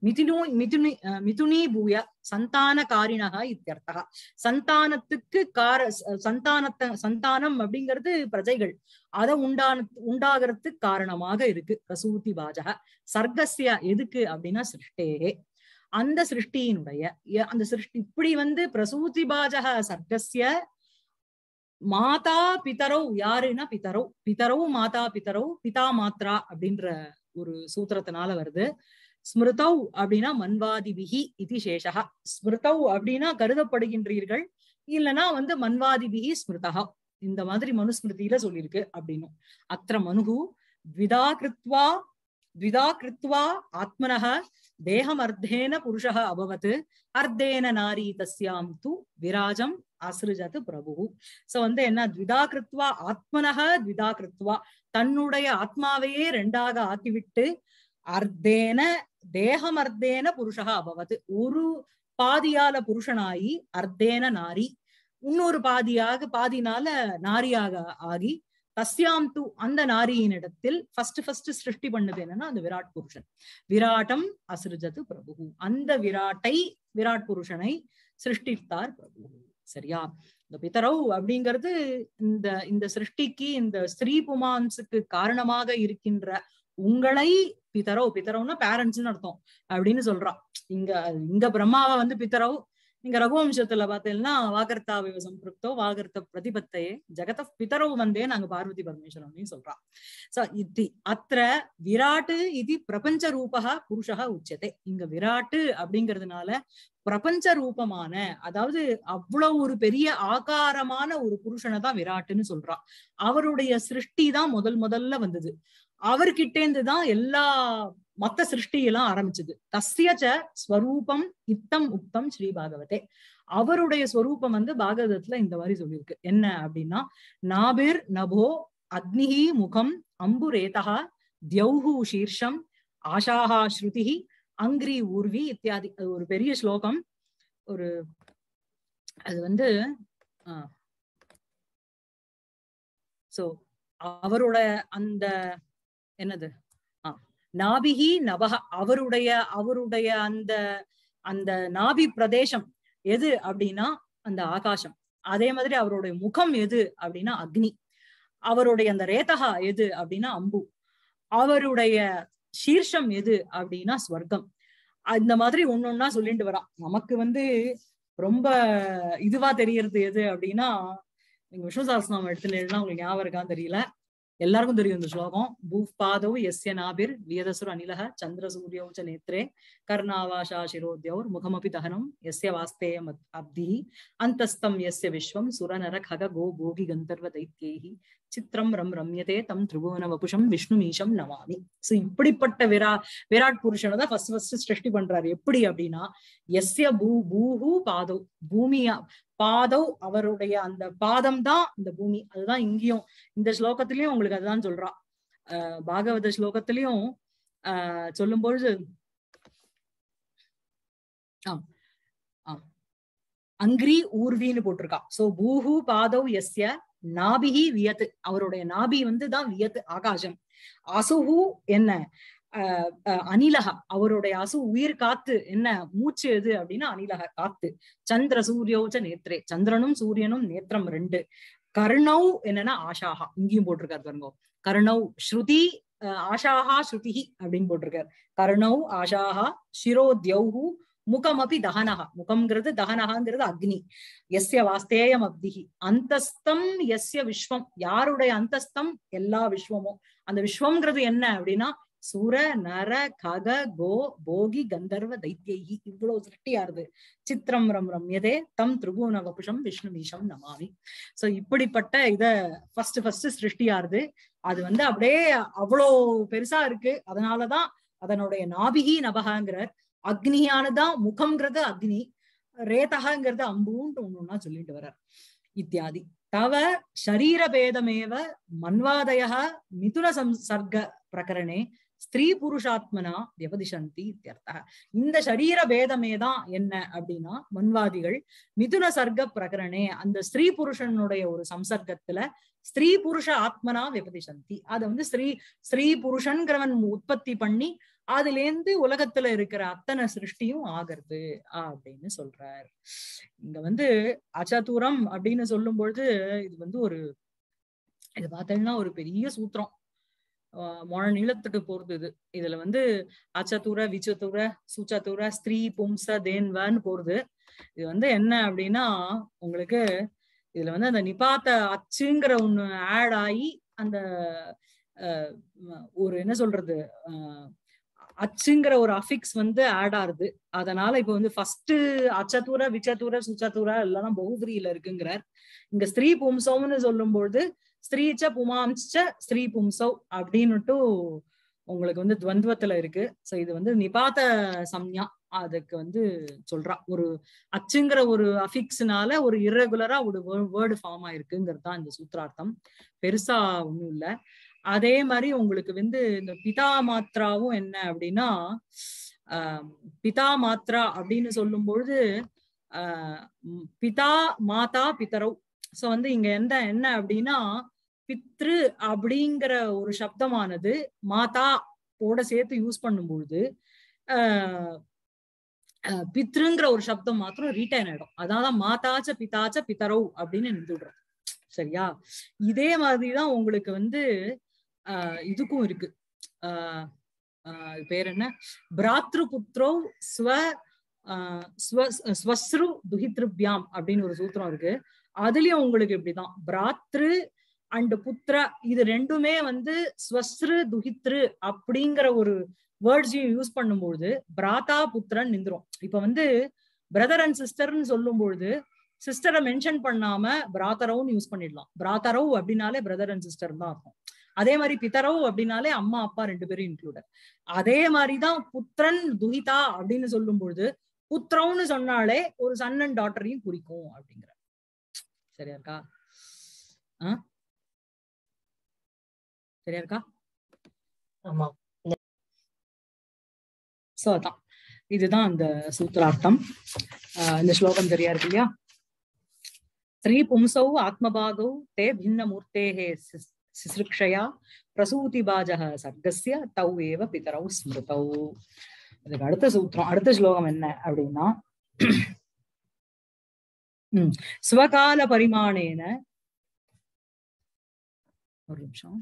மிதுனோ மிதுனி மிதுனி பூய சந்தான காரினக இத்தியர்த்தகா சந்தானத்துக்கு கார சந்தானத்தை சந்தானம் அப்படிங்கிறது பிரஜைகள் அத உண்டான உண்டாகிறது காரணமாக இருக்கு பிரசூதி பாஜக சர்க்கசியா எதுக்கு அப்படின்னா சிருஷ்டேகே அந்த சிருஷ்டியினுடைய அந்த சிருஷ்டி இப்படி வந்து பிரசூதி பாஜக சர்க்கசிய மாதா பிதரோ யாருன்னா பிதரோ பிதரோ மாதா பிதரோ பிதா மாத்ரா அப்படின்ற ஒரு சூத்திரத்தினால வருது ஸ்மிருதௌ அப்படின்னா விஹி இது சேஷகா ஸ்மிருதௌ அப்படின்னா கருதப்படுகின்றீர்கள் இல்லைன்னா வந்து விஹி ஸ்மிருதகா இந்த மாதிரி மனுஸ்மிருதியில சொல்லியிருக்கு அப்படின்னு அத்த மனுகு த்விதா கிருத்வா த்விதா கிருத்வா ஆத்மனக தேகம் அர்த்தேன புருஷக அபவத் அர்த்தேன நாரி தஸ்யாம் து விராஜம் அசிருஜது பிரபு சோ வந்து என்ன த்விதா கிருத்வா ஆத்மனக த்விதா கிருத்வா தன்னுடைய ஆத்மாவையே ரெண்டாக ஆக்கிவிட்டு அர்த்தேன தேகம் அர்த்தேன புருஷா அபவத் ஒரு பாதியால புருஷனாயி அர்த்தேன நாரி இன்னொரு பாதியாக பாதினால நாரியாக ஆகி தஸ்யாம் து அந்த நாரியின் இடத்தில் ஃபர்ஸ்ட் ஃபர்ஸ்ட் சிருஷ்டி பண்ணது என்னன்னா அந்த விராட் புருஷன் விராட்டம் அசிருஜது பிரபு அந்த விராட்டை விராட் புருஷனை சிருஷ்டித்தார் பிரபு சரியா இந்த பித்தரவு அப்படிங்கிறது இந்த இந்த சிருஷ்டிக்கு இந்த ஸ்ரீ புமான்ஸுக்கு காரணமாக இருக்கின்ற உங்களை பிதரவ் பித்தரவுன்னா பேரண்ட்ஸ்னு அர்த்தம் அப்படின்னு சொல்றான் இங்க இங்க பிரம்மாவை வந்து பித்தரவு நீங்க ரகுவம்சத்துல வாகர்த்தா விவசம் சம்பிருப்தோ வாகர்த்த பிரதிபத்தையே ஜெகத பிதரவு வந்தே நாங்க பார்வதி பரமேஸ்வரன் சொல்றான் சோ இது அத்த விராட்டு இது பிரபஞ்ச ரூபகா புருஷகா உச்சத்தை இங்க விராட்டு அப்படிங்கிறதுனால பிரபஞ்ச ரூபமான அதாவது அவ்வளவு ஒரு பெரிய ஆகாரமான ஒரு புருஷனை தான் விராட்டுன்னு சொல்றான் அவருடைய சிருஷ்டி தான் முதல் முதல்ல வந்தது அவர்கிட்டேந்து இருந்துதான் எல்லா மத்த சிருஷ்டியெல்லாம் ஆரம்பிச்சது தஸ்யச்ச ஸ்வரூபம் இத்தம் உத்தம் ஸ்ரீ பாகவதே அவருடைய ஸ்வரூபம் வந்து பாகவதத்துல இந்த மாதிரி சொல்லியிருக்கு என்ன அப்படின்னா நாபிர் நபோ அக்னிஹி முகம் அம்புரேதா தியௌஹு சீர்ஷம் ஆஷாஹா ஸ்ருதிஹி அங்கிரி ஊர்வி இத்தியாதி அது ஒரு பெரிய ஸ்லோகம் ஒரு அது வந்து சோ அவரோட அந்த என்னது நாபிகி நவக அவருடைய அவருடைய அந்த அந்த நாபி பிரதேசம் எது அப்படின்னா அந்த ஆகாசம் அதே மாதிரி அவருடைய முகம் எது அப்படின்னா அக்னி அவருடைய அந்த ரேதகா எது அப்படின்னா அம்பு அவருடைய சீர்ஷம் எது அப்படின்னா ஸ்வர்க்கம் அந்த மாதிரி ஒன்னொன்னா சொல்லிட்டு வரா நமக்கு வந்து ரொம்ப இதுவா தெரியறது எது அப்படின்னா நீங்க விஸ்வசாஸ்திரம் எடுத்துன்னு உங்களுக்கு ஞாபகம் இருக்கான்னு தெரியல ಎಲ್ಲರಿಗೂ தெரியும் ಒಂದು ಶ್ಲೋಕಂ ಭೂಪಾದವಸ್ಯ ನಾದಿರ್ ವಿಯದಸುರಾನಿಲಹ ಚಂದ್ರಸೂರ್ಯೋಚನೇತ್ರೆ ಕರ್ಣಾವಾಶಾಶಿರೋದ್ಯೌ ಮುಖಮಪಿದಹನಂ ಯಸ್ಯ ವಾಸ್ತೇಯ ಮದ್ಅಬ್ಧಿ ಅಂತಸ್ತಂ ಯಸ್ಯ ವಿಶ್ವಂ ಸುರನರಕಹಗ ಗೋಭೋಗಿಗಂತರ್ವ ದೈತ್ಯೇಹಿ சித்திரம் ரம் ரம்யதே தம் திரிபுவன வபுஷம் விஷ்ணு மீஷம் நவாமி சோ இப்படிப்பட்ட விரா விராட் புருஷனை தான் ஃபர்ஸ்ட் ஃபர்ஸ்ட் சிருஷ்டி பண்றாரு எப்படி அப்படின்னா எஸ்ய பூ பூஹு பாதவ் பூமியா பாதவ் அவருடைய அந்த பாதம் தான் இந்த பூமி அதுதான் இங்கேயும் இந்த ஸ்லோகத்திலயும் உங்களுக்கு அதுதான் சொல்றா அஹ் பாகவத ஸ்லோகத்திலயும் ஆஹ் சொல்லும் பொழுது ஆஹ் அங்கிரி ஊர்வின்னு போட்டிருக்கா சோ பூஹு பாதவ் எஸ்ய நாபிகி வியத்து அவருடைய நாபி வந்து தான் வியத்து ஆகாசம் அசுகு என்ன அனிலகா அவருடைய அசு உயிர் காத்து என்ன மூச்சு எது அப்படின்னா அனிலக காத்து சந்திர சூரியோச்ச நேத்ரே சந்திரனும் சூரியனும் நேத்திரம் ரெண்டு கர்ணவ் என்னன்னா ஆஷாஹா இங்கேயும் போட்டிருக்காரு பாருங்க கர்ணவ் ஸ்ருதி ஆஷாஹா ஸ்ருதிஹி அப்படின்னு போட்டிருக்காரு கர்ணவ் ஆஷாஹா சிரோத்யௌஹு முகம் அப்படி தகனகா முகம்ங்கிறது தகனகாங்கிறது அக்னி எஸ்ய வாஸ்தேயம் அப்திகி அந்தஸ்தம் எஸ்ய விஸ்வம் யாருடைய அந்தஸ்தம் எல்லா விஸ்வமும் அந்த விஸ்வம்ங்கிறது என்ன அப்படின்னா சுர நர கக கோ போகி கந்தர்வ தைத்தியகி இவ்வளவு சிருஷ்டியாருது சித்திரம் ரம் ரம்யதே தம் திரிபுவன வபுஷம் விஷ்ணு மீஷம் நமாமி சோ இப்படிப்பட்ட இத ஃபர்ஸ்ட் ஃபர்ஸ்ட் சிருஷ்டியாருது அது வந்து அப்படியே அவ்வளோ பெருசா இருக்கு அதனாலதான் அதனுடைய நாபிகி நபகாங்கிறார் அக்னியானதான் முகம்ங்கிறது அக்னி ரேதகாங்கிறது அம்புன்ட்டு ஒண்ணுன்னா சொல்லிட்டு வர்றார் இத்தியாதி தவ சரீர பேதமேவ மன்வாதயா மிதுன சம் சர்க்க பிரகரணே ஸ்திரீ புருஷாத்மனா வியபதிசந்தி இத்தியர்த்த இந்த சரீர பேதமேதான் என்ன அப்படின்னா மன்வாதிகள் மிதுன சர்க்க பிரகரணே அந்த ஸ்திரீ புருஷனுடைய ஒரு சம்சர்க்கத்துல ஸ்திரீ புருஷ ஆத்மனா விபதிசந்தி அதை வந்து ஸ்ரீ ஸ்ரீ புருஷன்கிறவன் உற்பத்தி பண்ணி அதுல இருந்து உலகத்துல இருக்கிற அத்தனை சிருஷ்டியும் ஆகிறது அப்படின்னு சொல்றார் இங்க வந்து அச்சாத்தூரம் அப்படின்னு சொல்லும் பொழுது இது வந்து ஒரு இது பார்த்தீங்கன்னா ஒரு பெரிய சூத்திரம் மொழ நீளத்துக்கு போறது இது இதுல வந்து அச்சாத்தூர விச்சத்தூர சூச்சதூர ஸ்திரீ பும்ச தேன்வன்னு போறது இது வந்து என்ன அப்படின்னா உங்களுக்கு இதுல வந்து அந்த நிபாத்த அச்சுங்கிற ஒண்ணு ஆட் ஆகி அந்த ஒரு என்ன சொல்றது அச்சுங்கிற ஒரு அஃபிக்ஸ் வந்து ஆட் ஆறுது அதனால இப்ப வந்து ஃபர்ஸ்ட் அச்சத்தூர விச்சத்தூர சுச்சத்தூர எல்லாம் பகுபிரியில இருக்குங்கிறார் இங்க ஸ்திரீ பும்சவுன்னு சொல்லும்போது ஸ்திரீச்ச புமாம்ச்ச ஸ்ரீ பும்சவ் அப்படின்னுட்டு உங்களுக்கு வந்து துவந்துவத்துல இருக்கு சோ இது வந்து நிபாத சம்யா அதுக்கு வந்து சொல்றா ஒரு அச்சுங்கிற ஒரு அஃபிக்ஸ்னால ஒரு இரகுலரா ஒரு வேர்டு ஃபார்ம் ஆயிருக்குங்கிறது தான் இந்த சூத்திரார்த்தம் பெருசா ஒண்ணும் இல்லை அதே மாதிரி உங்களுக்கு வந்து இந்த பிதா மாத்ராவும் என்ன அப்படின்னா பிதா மாத்ரா அப்படின்னு சொல்லும் பொழுது பிதா மாதா பித்தரவ் சோ வந்து இங்க எந்த என்ன அப்படின்னா பித்ரு அப்படிங்கிற ஒரு சப்தமானது மாதா ஓட சேர்த்து யூஸ் பண்ணும் பொழுது பித்ருங்கிற ஒரு சப்தம் மாத்திரம் ரீட்டைன் ஆயிடும் அதான் மாதாச்ச பிதாச்ச பித்தரவ் அப்படின்னு நின்றுடுறோம் சரியா இதே மாதிரிதான் உங்களுக்கு வந்து இதுக்கும் இருக்கு பேர் என்ன பிராத்ரு புத்ரோ ஸ்வ ஸ்வஸ்ரு துஹித்ருபியாம் அப்படின்னு ஒரு சூத்திரம் இருக்கு அதுலயும் உங்களுக்கு இப்படிதான் பிராத்ரு அண்ட் புத்ரா இது ரெண்டுமே வந்து ஸ்வஸ்ரு துஹித்ரு அப்படிங்கிற ஒரு வேர்ட்ஸையும் யூஸ் பண்ணும்பொழுது பிராத்தா புத்திரன் நிந்துரும் இப்ப வந்து பிரதர் அண்ட் சிஸ்டர்னு சொல்லும் பொழுது சிஸ்டரை மென்ஷன் பண்ணாம பிராத்தரவுன்னு யூஸ் பண்ணிடலாம் பிராத்தரவு அப்படின்னாலே பிரதர் அண்ட் சிஸ்டர் தான் இருக்கும் அதே மாதிரி பிதரவு அப்படின்னாலே அம்மா அப்பா ரெண்டு பேரும் இன்க்ளூட் அதே மாதிரிதான் புத்திரன் துகிதா அப்படின்னு சொல்லும் பொழுது புத்திரம்னு சொன்னாலே ஒரு சன் அண்ட் டாட்டரையும் குறிக்கும் அப்படிங்கிற சரியா இருக்கா ஆஹ் சரியா இருக்கா சோ அதான் இதுதான் அந்த சூத்திரார்த்தம் இந்த ஸ்லோகம் சரியா இருக்கு இல்லையா ஸ்ரீ பும்சௌ ஆத்மபாகவ் தே பின்ன மூர்த்தேகே சிசுருக்ஷயா பிரசூதிபாஜக சர்க்கசிய தௌ ஏவ பிதரவு ஸ்மிருதௌ அதுக்கு அடுத்த சூத்திரம் அடுத்த ஸ்லோகம் என்ன அப்படின்னா ஸ்வகால பரிமாணேன ஒரு நிமிஷம்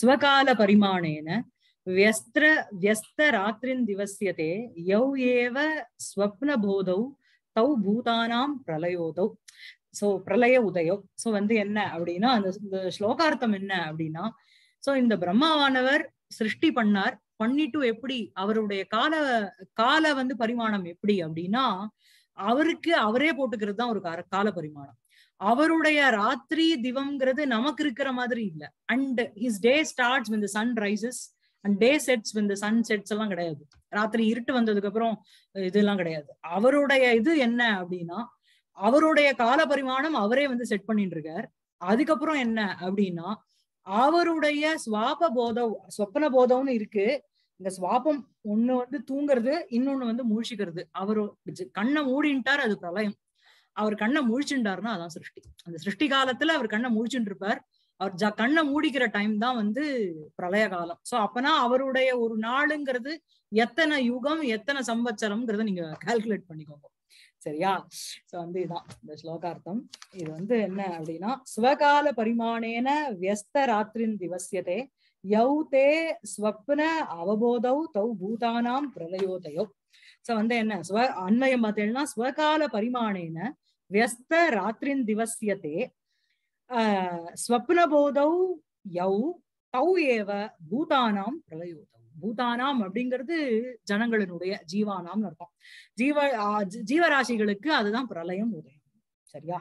ஸ்வகால பரிமாணேன வியஸ்திர வியஸ்த ராத்திரின் திவசியதே யௌ ஏவ ஸ்வப்ன போதௌ தௌ பூதானாம் பிரலயோதௌ சோ பிரலய உதயோ சோ வந்து என்ன அப்படின்னா அந்த ஸ்லோகார்த்தம் என்ன அப்படின்னா சோ இந்த பிரம்மாவானவர் சிருஷ்டி பண்ணார் பண்ணிட்டு எப்படி அவருடைய கால கால வந்து பரிமாணம் எப்படி அப்படின்னா அவருக்கு அவரே போட்டுக்கிறது தான் ஒரு கால பரிமாணம் அவருடைய ராத்திரி திவம்ங்கிறது நமக்கு இருக்கிற மாதிரி இல்ல and his day starts with sun rises and day sets இந்த சன் செட்ஸ் எல்லாம் கிடையாது ராத்திரி இருட்டு வந்ததுக்கு அப்புறம் இதெல்லாம் கிடையாது அவருடைய இது என்ன அப்படின்னா அவருடைய கால பரிமாணம் அவரே வந்து செட் பண்ணிட்டு இருக்கார் அதுக்கப்புறம் என்ன அப்படின்னா அவருடைய சுவாப போதம் சொப்பன போதம்னு இருக்கு இந்த சுவாபம் ஒண்ணு வந்து தூங்குறது இன்னொன்னு வந்து முழிச்சுக்கிறது அவரு கண்ணை மூடின்ட்டார் அது பிரளயம் அவர் கண்ணை முழிச்சுட்டாருன்னா அதான் சிருஷ்டி அந்த சிருஷ்டி காலத்துல அவர் கண்ணை முழிச்சுட்டு இருப்பார் அவர் ஜ கண்ணை மூடிக்கிற டைம் தான் வந்து பிரளய காலம் சோ அப்பனா அவருடைய ஒரு நாளுங்கிறது எத்தனை யுகம் எத்தனை சம்பச்சரம்ங்கிறத நீங்க கால்குலேட் பண்ணிக்கோங்க சரியா சோ வந்து இதான் இந்த ஸ்லோகார்த்தம் இது வந்து என்ன அப்படின்னா ஸ்வகால பரிமாணேன வியஸ்த ராத்திரின் திவசியதே யௌ தே ஸ்வப்ன அவபோதௌ தௌ பூதானாம் பிரளயோதயோ சோ வந்து என்ன ஸ்வ அன்மயம் பார்த்தேன்னா ஸ்வகால பரிமாணேன வியஸ்த ராத்திரின் திவசியத்தே ஸ்வப்னபோதௌ யௌ தௌ ஏவ பூதானாம் பிரலயோதௌ பூதானாம் அப்படிங்கிறது ஜனங்களினுடைய ஜீவானாம் அர்த்தம் ஜீவ ஜீவராசிகளுக்கு அதுதான் பிரளயம் உதயம் சரியா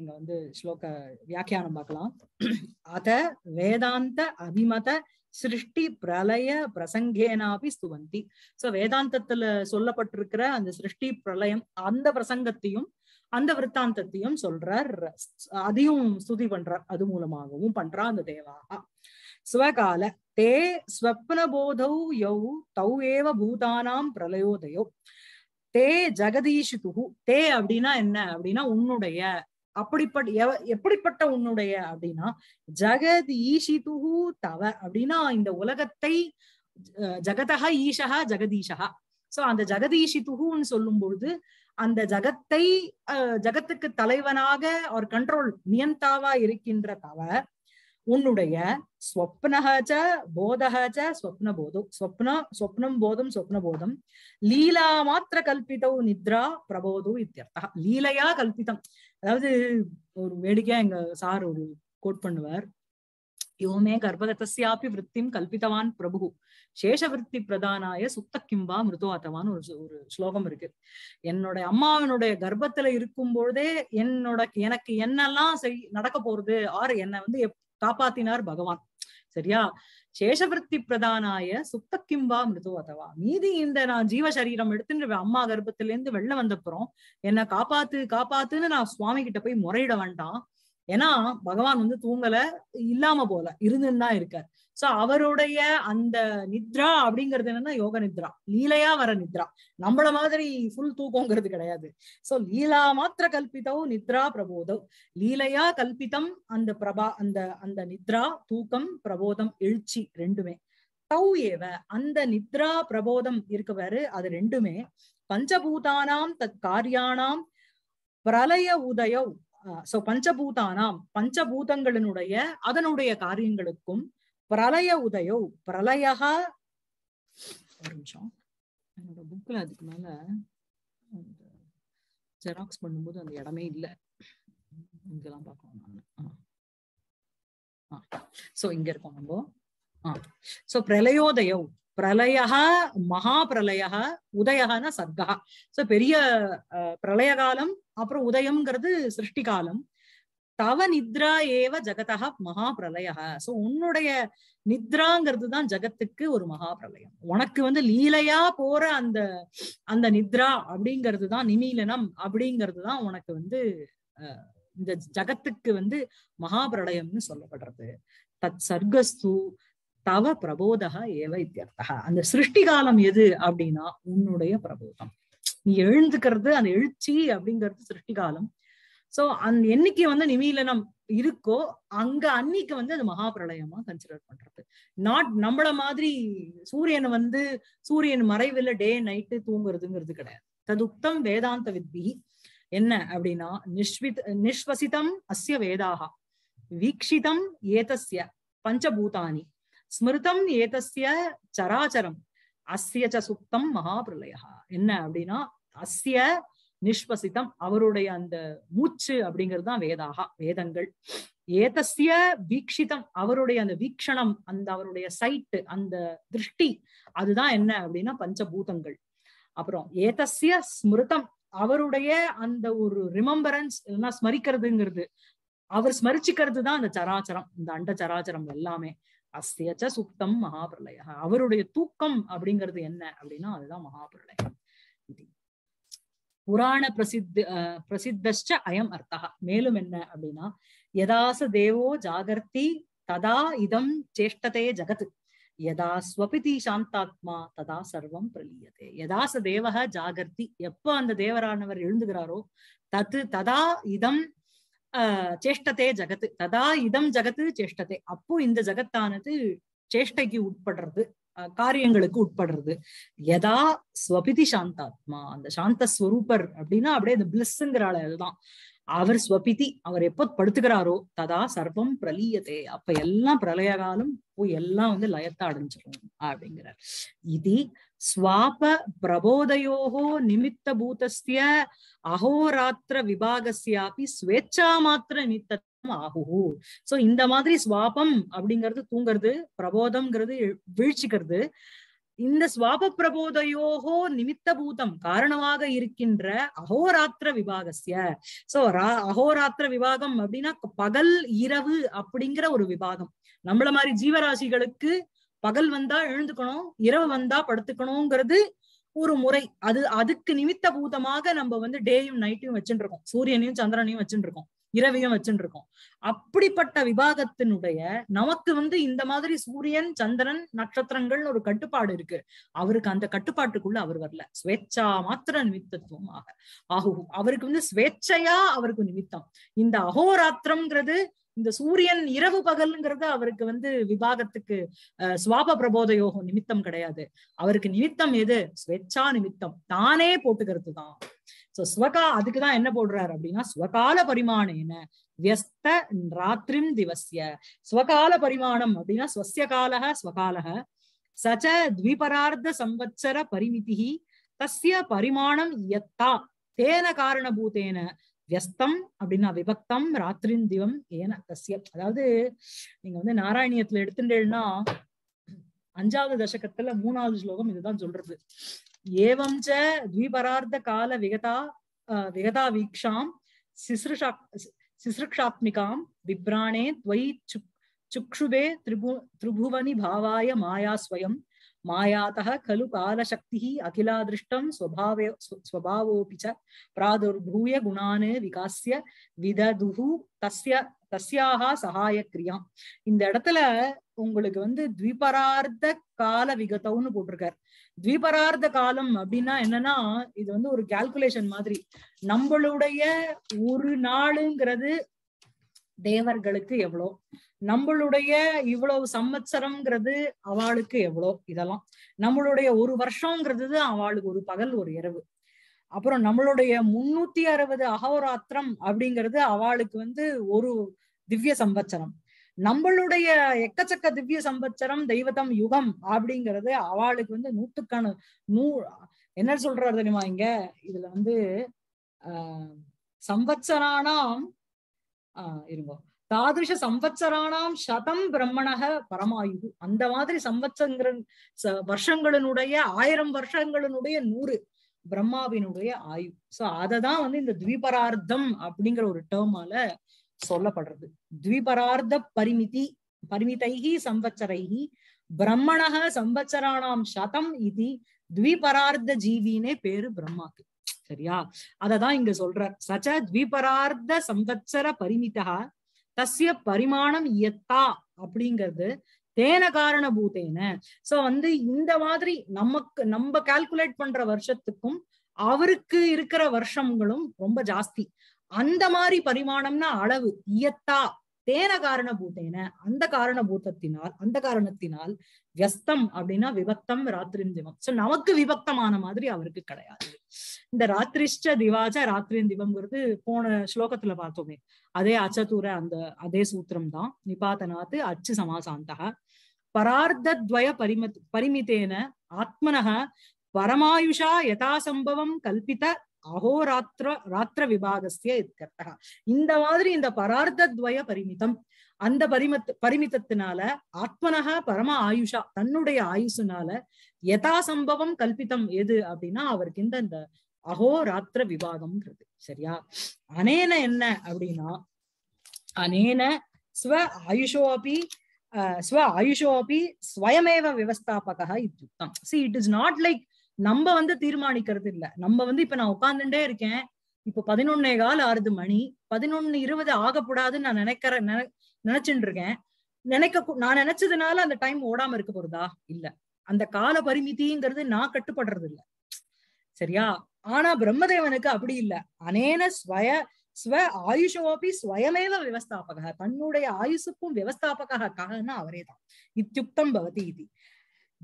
இங்க வந்து ஸ்லோக வியாக்கியானம் பார்க்கலாம் அத வேதாந்த அபிமத சிருஷ்டி பிரளய பிரசங்கேனாபி ஸ்துவந்தி சோ வேதாந்தத்துல சொல்லப்பட்டிருக்கிற அந்த சிருஷ்டி பிரளயம் அந்த பிரசங்கத்தையும் அந்த விற்த்தாந்தத்தையும் சொல்றார் அதையும் ஸ்துதி பண்ற அது மூலமாகவும் பண்றா அந்த தேவாகா ஸ்வகால தே ஸ்வப்னபோதௌ யௌ தௌ ஏவ பூதானாம் பிரலயோதயோ தே துகு தே அப்படின்னா என்ன அப்படின்னா உன்னுடைய அப்படிப்பட்ட எப்படிப்பட்ட உன்னுடைய அப்படின்னா ஜெகத் துகு தவ அப்படின்னா இந்த உலகத்தை ஜகதா ஈஷா ஜெகதீஷகா சோ அந்த துகுன்னு சொல்லும் பொழுது அந்த ஜகத்தை ஜகத்துக்கு தலைவனாக ஒரு கண்ட்ரோல் நியந்தாவா இருக்கின்ற தவ உன்னுடைய ஸ்வப்னஹச்ச போதஹச்ச ஸ்வப்ன போதும் ஸ்வப்ன ஸ்வப்னம் போதும் ஸ்வப்ன போதும் லீலா மாத்திர கல்பிதவு நித்ரா பிரபோது இத்தியர்த்தா லீலையா கல்பிதம் அதாவது ஒரு வேடிக்கையா எங்க சார் ஒரு கோட் பண்ணுவார் யோமே கர்ப்பதத்தியாபி விற்பிம் கல்பித்தவான் பிரபு சேஷவர்த்தி பிரதானாய சுத்த கிம்பா மிருதோ அத்தவான்னு ஒரு ஒரு ஸ்லோகம் இருக்கு என்னோட அம்மாவினுடைய கர்ப்பத்துல இருக்கும் பொழுதே என்னோட எனக்கு என்னெல்லாம் செய் நடக்க போறது ஆர் என்னை வந்து காப்பாத்தினார் பகவான் சரியா சேஷவர்த்தி பிரதானாய சுத்த கிம்பா மிருது மீதி இந்த நான் ஜீவ சரீரம் எடுத்துட்டு அம்மா கர்ப்பத்துல இருந்து வெளில வந்தப்புறம் என்ன காப்பாத்து காப்பாத்துன்னு நான் சுவாமி கிட்ட போய் முறையிட வேண்டாம் ஏன்னா பகவான் வந்து தூங்கல இல்லாம போல இருந்துன்னு தான் இருக்கார் சோ அவருடைய அந்த நித்ரா அப்படிங்கிறது என்னன்னா யோக நித்ரா லீலையா வர நித்ரா நம்மள மாதிரி ஃபுல் தூக்கங்கிறது கிடையாது சோ லீலா மாத்திர கல்பிதோ நித்ரா பிரபோதம் லீலையா கல்பித்தம் அந்த பிரபா அந்த அந்த நித்ரா தூக்கம் பிரபோதம் எழுச்சி ரெண்டுமே தௌ ஏவ அந்த நித்ரா பிரபோதம் இருக்கவாரு அது ரெண்டுமே பஞ்சபூதானாம் தத் காரியானாம் பிரலய உதயம் சோ பஞ்சபூதானாம் பஞ்சபூதங்களினுடைய அதனுடைய காரியங்களுக்கும் பிரளய உதயோ பிரளயகா ஒரு நிமிஷம் என்னோட புக்ல அதுக்கு மேல ஜெராக்ஸ் பண்ணும்போது அந்த இடமே இல்லை இங்கெல்லாம் பார்க்கணும் நான் சோ இங்க இருக்கோம் நம்ம சோ பிரலயோதயோ பிரளயா மகா பிரளயா உதயகான சர்க்கா சோ பெரிய பிரளய காலம் அப்புறம் உதயம்ங்கிறது சிருஷ்டி காலம் தவ நித்ரா ஏவ மகா மகாபிரலயா சோ உன்னுடைய நித்ராங்கிறது தான் ஜகத்துக்கு ஒரு மகாபிரலயம் உனக்கு வந்து லீலையா போற அந்த அந்த நித்ரா அப்படிங்கிறது தான் நிமீலனம் அப்படிங்கிறது தான் உனக்கு வந்து இந்த ஜகத்துக்கு வந்து மகாபிரளயம்னு சொல்லப்படுறது தத் சர்க்கஸ்து தவ பிரபோதக ஏவ இத்தியர்த்தக அந்த சிருஷ்டி காலம் எது அப்படின்னா உன்னுடைய பிரபோதம் நீ எழுந்துக்கிறது அந்த எழுச்சி அப்படிங்கிறது சிருஷ்டி காலம் சோ அந்த எண்ணிக்கை வந்து நிமிலனம் இருக்கோ அங்க அன்னைக்கு வந்து அது மகாபிரளயமா கன்சிடர் பண்றது நாட் நம்மள மாதிரி சூரியன் வந்து சூரியன் மறைவில் டே நைட்டு தூங்குறதுங்கிறது கிடையாது ததுக்தம் வேதாந்த வித்வி என்ன அப்படின்னா நிஷ்வித் நிஷ்வசிதம் அஸ்ய வேதாகா வீக்ஷிதம் ஏதஸ்ய பஞ்சபூதானி ஸ்மிருதம் ஏதஸ்ய சராச்சரம் அஸ்ய சுப்தம் மகாபிரளயா என்ன அப்படின்னா அஸ்ய நிஷ்வசித்தம் அவருடைய அந்த மூச்சு அப்படிங்கிறது தான் வேதாகா வேதங்கள் ஏதஸ்ய வீக்ஷிதம் அவருடைய அந்த வீக்ஷணம் அந்த அவருடைய சைட்டு அந்த திருஷ்டி அதுதான் என்ன அப்படின்னா பஞ்சபூதங்கள் அப்புறம் ஏதஸ்ய ஸ்மிருதம் அவருடைய அந்த ஒரு ரிமம்பரன்ஸ் இல்லைன்னா ஸ்மரிக்கிறதுங்கிறது அவர் ஸ்மரிச்சுக்கிறது தான் அந்த சராச்சரம் இந்த அண்ட சராச்சரம் எல்லாமே அஸ்தியச்ச சுப்தம் மகாபிரளய அவருடைய தூக்கம் அப்படிங்கிறது என்ன அப்படின்னா அதுதான் மகாபிரலயம் புராண பிரசித்த பிரசித்தஷ்ட அயம் அர்த்தா மேலும் என்ன அப்படின்னா யதாச தேவோ ஜாகர்த்தி ததா இதம் சேஷ்டதே ஜகத் யதா ஸ்வபிதி சாந்தாத்மா ததா சர்வம் பிரலியதே யதாச தேவக ஜாகர்த்தி எப்போ அந்த தேவரானவர் எழுந்துகிறாரோ தத்து ததா இதம் சேஷ்டதே ஜகத்து ததா இதம் ஜகத்து சேஷ்டதே அப்போ இந்த ஜகத்தானது சேஷ்டைக்கு உட்படுறது காரியங்களுக்கு உட்படுறது எதா ஸ்வபிதி சாந்தாத்மா அந்த சாந்த ஸ்வரூபர் அப்படின்னா அப்படியே அந்த பிளிஸ்ங்கிற தான் அவர் ஸ்வபிதி அவர் எப்போ படுத்துக்கிறாரோ ததா சர்வம் பிரலீயதே அப்ப எல்லாம் பிரளய காலம் போய் எல்லாம் வந்து லயத்தை அடைஞ்சிடும் அப்படிங்கிறார் இது ஸ்வாப பிரபோதையோகோ நிமித்த பூதஸ்திய அகோராத்திர விபாகஸ்யாபி ஸ்வேச்சா மாத்திர நிமித்த ஆகுஹு சோ இந்த மாதிரி சுவாபம் அப்படிங்கிறது தூங்கிறது பிரபோதம்ங்கிறது வீழ்ச்சிக்கிறது இந்த சுவாப பிரபோதையோகோ நிமித்த பூதம் காரணமாக இருக்கின்ற அகோராத்திர விபாகசிய சோ ரா அகோராத்திர விபாகம் அப்படின்னா பகல் இரவு அப்படிங்கிற ஒரு விபாகம் நம்மள மாதிரி ஜீவராசிகளுக்கு பகல் வந்தா எழுந்துக்கணும் இரவு வந்தா படுத்துக்கணுங்கிறது ஒரு முறை அது அதுக்கு நிமித்த பூதமாக நம்ம வந்து டேயும் நைட்டையும் வச்சுட்டு இருக்கோம் சூரியனையும் சந்திரனையும் வச்சுட்டு இருக்கோம் இரவையும் வச்சுட்டு இருக்கோம் அப்படிப்பட்ட விபாகத்தினுடைய நமக்கு வந்து இந்த மாதிரி சூரியன் சந்திரன் நட்சத்திரங்கள்னு ஒரு கட்டுப்பாடு இருக்கு அவருக்கு அந்த கட்டுப்பாட்டுக்குள்ள அவர் வரல ஸ்வேச்சா மாத்திர நிமித்தத்துவமாக ஆகும் அவருக்கு வந்து ஸ்வேச்சையா அவருக்கு நிமித்தம் இந்த அகோராத்திரம்ங்கிறது இந்த சூரியன் இரவு பகல்ங்கிறது அவருக்கு வந்து விபாகத்துக்கு அஹ் சுவாப பிரபோத யோகம் நிமித்தம் கிடையாது அவருக்கு நிமித்தம் எது ஸ்வேச்சா நிமித்தம் தானே போட்டுக்கிறது தான் சோ ஸ்வகா அதுக்கு தான் என்ன போடுறாரு அப்படின்னா ஸ்வகால பரிமாணம் என்ன வியஸ்த ராத்திரிம் திவசிய ஸ்வகால பரிமாணம் அப்படின்னா ஸ்வசிய காலக ஸ்வகாலக சச்ச த்விபரார்த்த சம்வத்சர பரிமிதி தஸ்ய பரிமாணம் யத்தா தேன காரணபூதேன வியஸ்தம் அப்படின்னா விபக்தம் ராத்திரின் திவம் ஏன தஸ்ய அதாவது நீங்க வந்து நாராயணியத்துல எடுத்துட்டேன்னா அஞ்சாவது தசகத்துல மூணாவது ஸ்லோகம் இதுதான் சொல்றது ஏவம் ச த்விபரார்த்த கால விகதா விகதா வீக்ஷாம் சிசுருஷா சிசுருக்ஷாத்மிகாம் விப்ராணே துவை சுக் சுக்ஷுபே திரிபு திரிபுவனி பாவாய மாயாஸ்வயம் ஸ்வயம் கலு காலசக்தி कालशक्तिः अखिलादृष्टं स्वभावे स्वभावोऽपि च प्रादुर्भूय गुणान् विकास्य विदधुः तस्य தஸ்யாக சகாய கிரியாம் இந்த இடத்துல உங்களுக்கு வந்து த்விபரார்த்த கால விகதம்னு போட்டிருக்கார் த்விபரார்த்த காலம் அப்படின்னா என்னன்னா இது வந்து ஒரு கால்குலேஷன் மாதிரி நம்மளுடைய ஒரு நாளுங்கிறது தேவர்களுக்கு எவ்வளோ நம்மளுடைய இவ்வளவு சம்மச்சரம்ங்கிறது அவளுக்கு எவ்வளோ இதெல்லாம் நம்மளுடைய ஒரு வருஷம்ங்கிறது அவளுக்கு ஒரு பகல் ஒரு இரவு அப்புறம் நம்மளுடைய முன்னூத்தி அறுபது அகோராத்திரம் அப்படிங்கிறது அவளுக்கு வந்து ஒரு திவ்ய சம்பச்சரம் நம்மளுடைய எக்கச்சக்க திவ்ய சம்பச்சரம் தெய்வதம் யுகம் அப்படிங்கிறது அவளுக்கு வந்து நூத்துக்கான நூ என்ன சொல்றாரு தெரியுமா இங்க இதுல வந்து ஆஹ் சம்பத்சரானாம் ஆஹ் இருங்க தாதிருஷ சம்பச்சரானாம் சதம் பிரம்மணக பரமாயுது அந்த மாதிரி சம்பச்சங்கிற வருஷங்களினுடைய ஆயிரம் வருஷங்களினுடைய நூறு பிரம்மாவினுடைய ஆயு சோ அததான் வந்து இந்த துவிபரார்த்தம் அப்படிங்கிற ஒரு டேர்மால சொல்லப்படுறது த்விபரார்த்த பரிமிதி பரிமிதைகி சம்பச்சரைகி பிரம்மணக சம்பச்சரானாம் சதம் இது த்விபரார்த்த ஜீவினே பேரு பிரம்மாக்கு சரியா அததான் இங்க சொல்ற சச்ச த்விபரார்த்த சம்பச்சர பரிமிதா தசிய பரிமாணம் எத்தா அப்படிங்கிறது தேன பூத்தேன சோ வந்து இந்த மாதிரி நமக்கு நம்ம கால்குலேட் பண்ற வருஷத்துக்கும் அவருக்கு இருக்கிற வருஷங்களும் ரொம்ப ஜாஸ்தி அந்த மாதிரி பரிமாணம்னா அளவு இயத்தா தேன காரணபூத்தேன அந்த காரணபூத்தத்தினால் அந்த காரணத்தினால் வியஸ்தம் அப்படின்னா விபக்தம் திவம் சோ நமக்கு விபக்தமான மாதிரி அவருக்கு கிடையாது இந்த ராத்திரிஷ்ட திவாஜ திவம்ங்கிறது போன ஸ்லோகத்துல பார்த்தோமே அதே அச்சதூர அந்த அதே சூத்திரம் தான் நிபாத்தனாத்து அச்சு சமாசாந்தக பரார்த்தத்வய பரிம பரிமித்தேன ஆத்மனக பரமாயுஷா யதாசம்பவம் கல்பித அகோராத்திர ராத்திர விபாகசிய இத்தர்த்தா இந்த மாதிரி இந்த பரார்த்த துவய பரிமிதம் அந்த பரிமத் பரிமிதத்தினால ஆத்மனகா பரம ஆயுஷா தன்னுடைய ஆயுசுனால யதா சம்பவம் கல்பித்தம் எது அப்படின்னா அவருக்கு இந்த இந்த அகோராத்திர விபாகம்ன்றது சரியா அனேன என்ன அப்படின்னா அனேன ஸ்வ ஆயுஷோபி ஸ்வ ஆயுஷோபி ஸ்வயமேவ விவஸ்தாபகா இத்தியுக்தம் see it is not like நம்ம வந்து தீர்மானிக்கிறது இல்ல நம்ம வந்து இப்ப நான் உட்கார்ந்துட்டே இருக்கேன் இப்ப பதினொன்னே கால் ஆறுது மணி பதினொன்னு இருபது ஆகக்கூடாதுன்னு நான் நினைக்கிற நினைச்சுட்டு இருக்கேன் நினைக்க நான் நினைச்சதுனால அந்த டைம் ஓடாம இருக்க போறதா இல்ல அந்த கால பரிமிதிங்கிறது நான் கட்டுப்படுறது இல்ல சரியா ஆனா பிரம்மதேவனுக்கு அப்படி இல்ல அனேன ஸ்வய ஸ்வ ஆயுஷோபி ஸ்வயமேவ விவஸ்தாபக தன்னுடைய ஆயுசுக்கும் விவஸ்தாபக ககன்னா அவரே தான் இத்தியுக்தம் பவதி இது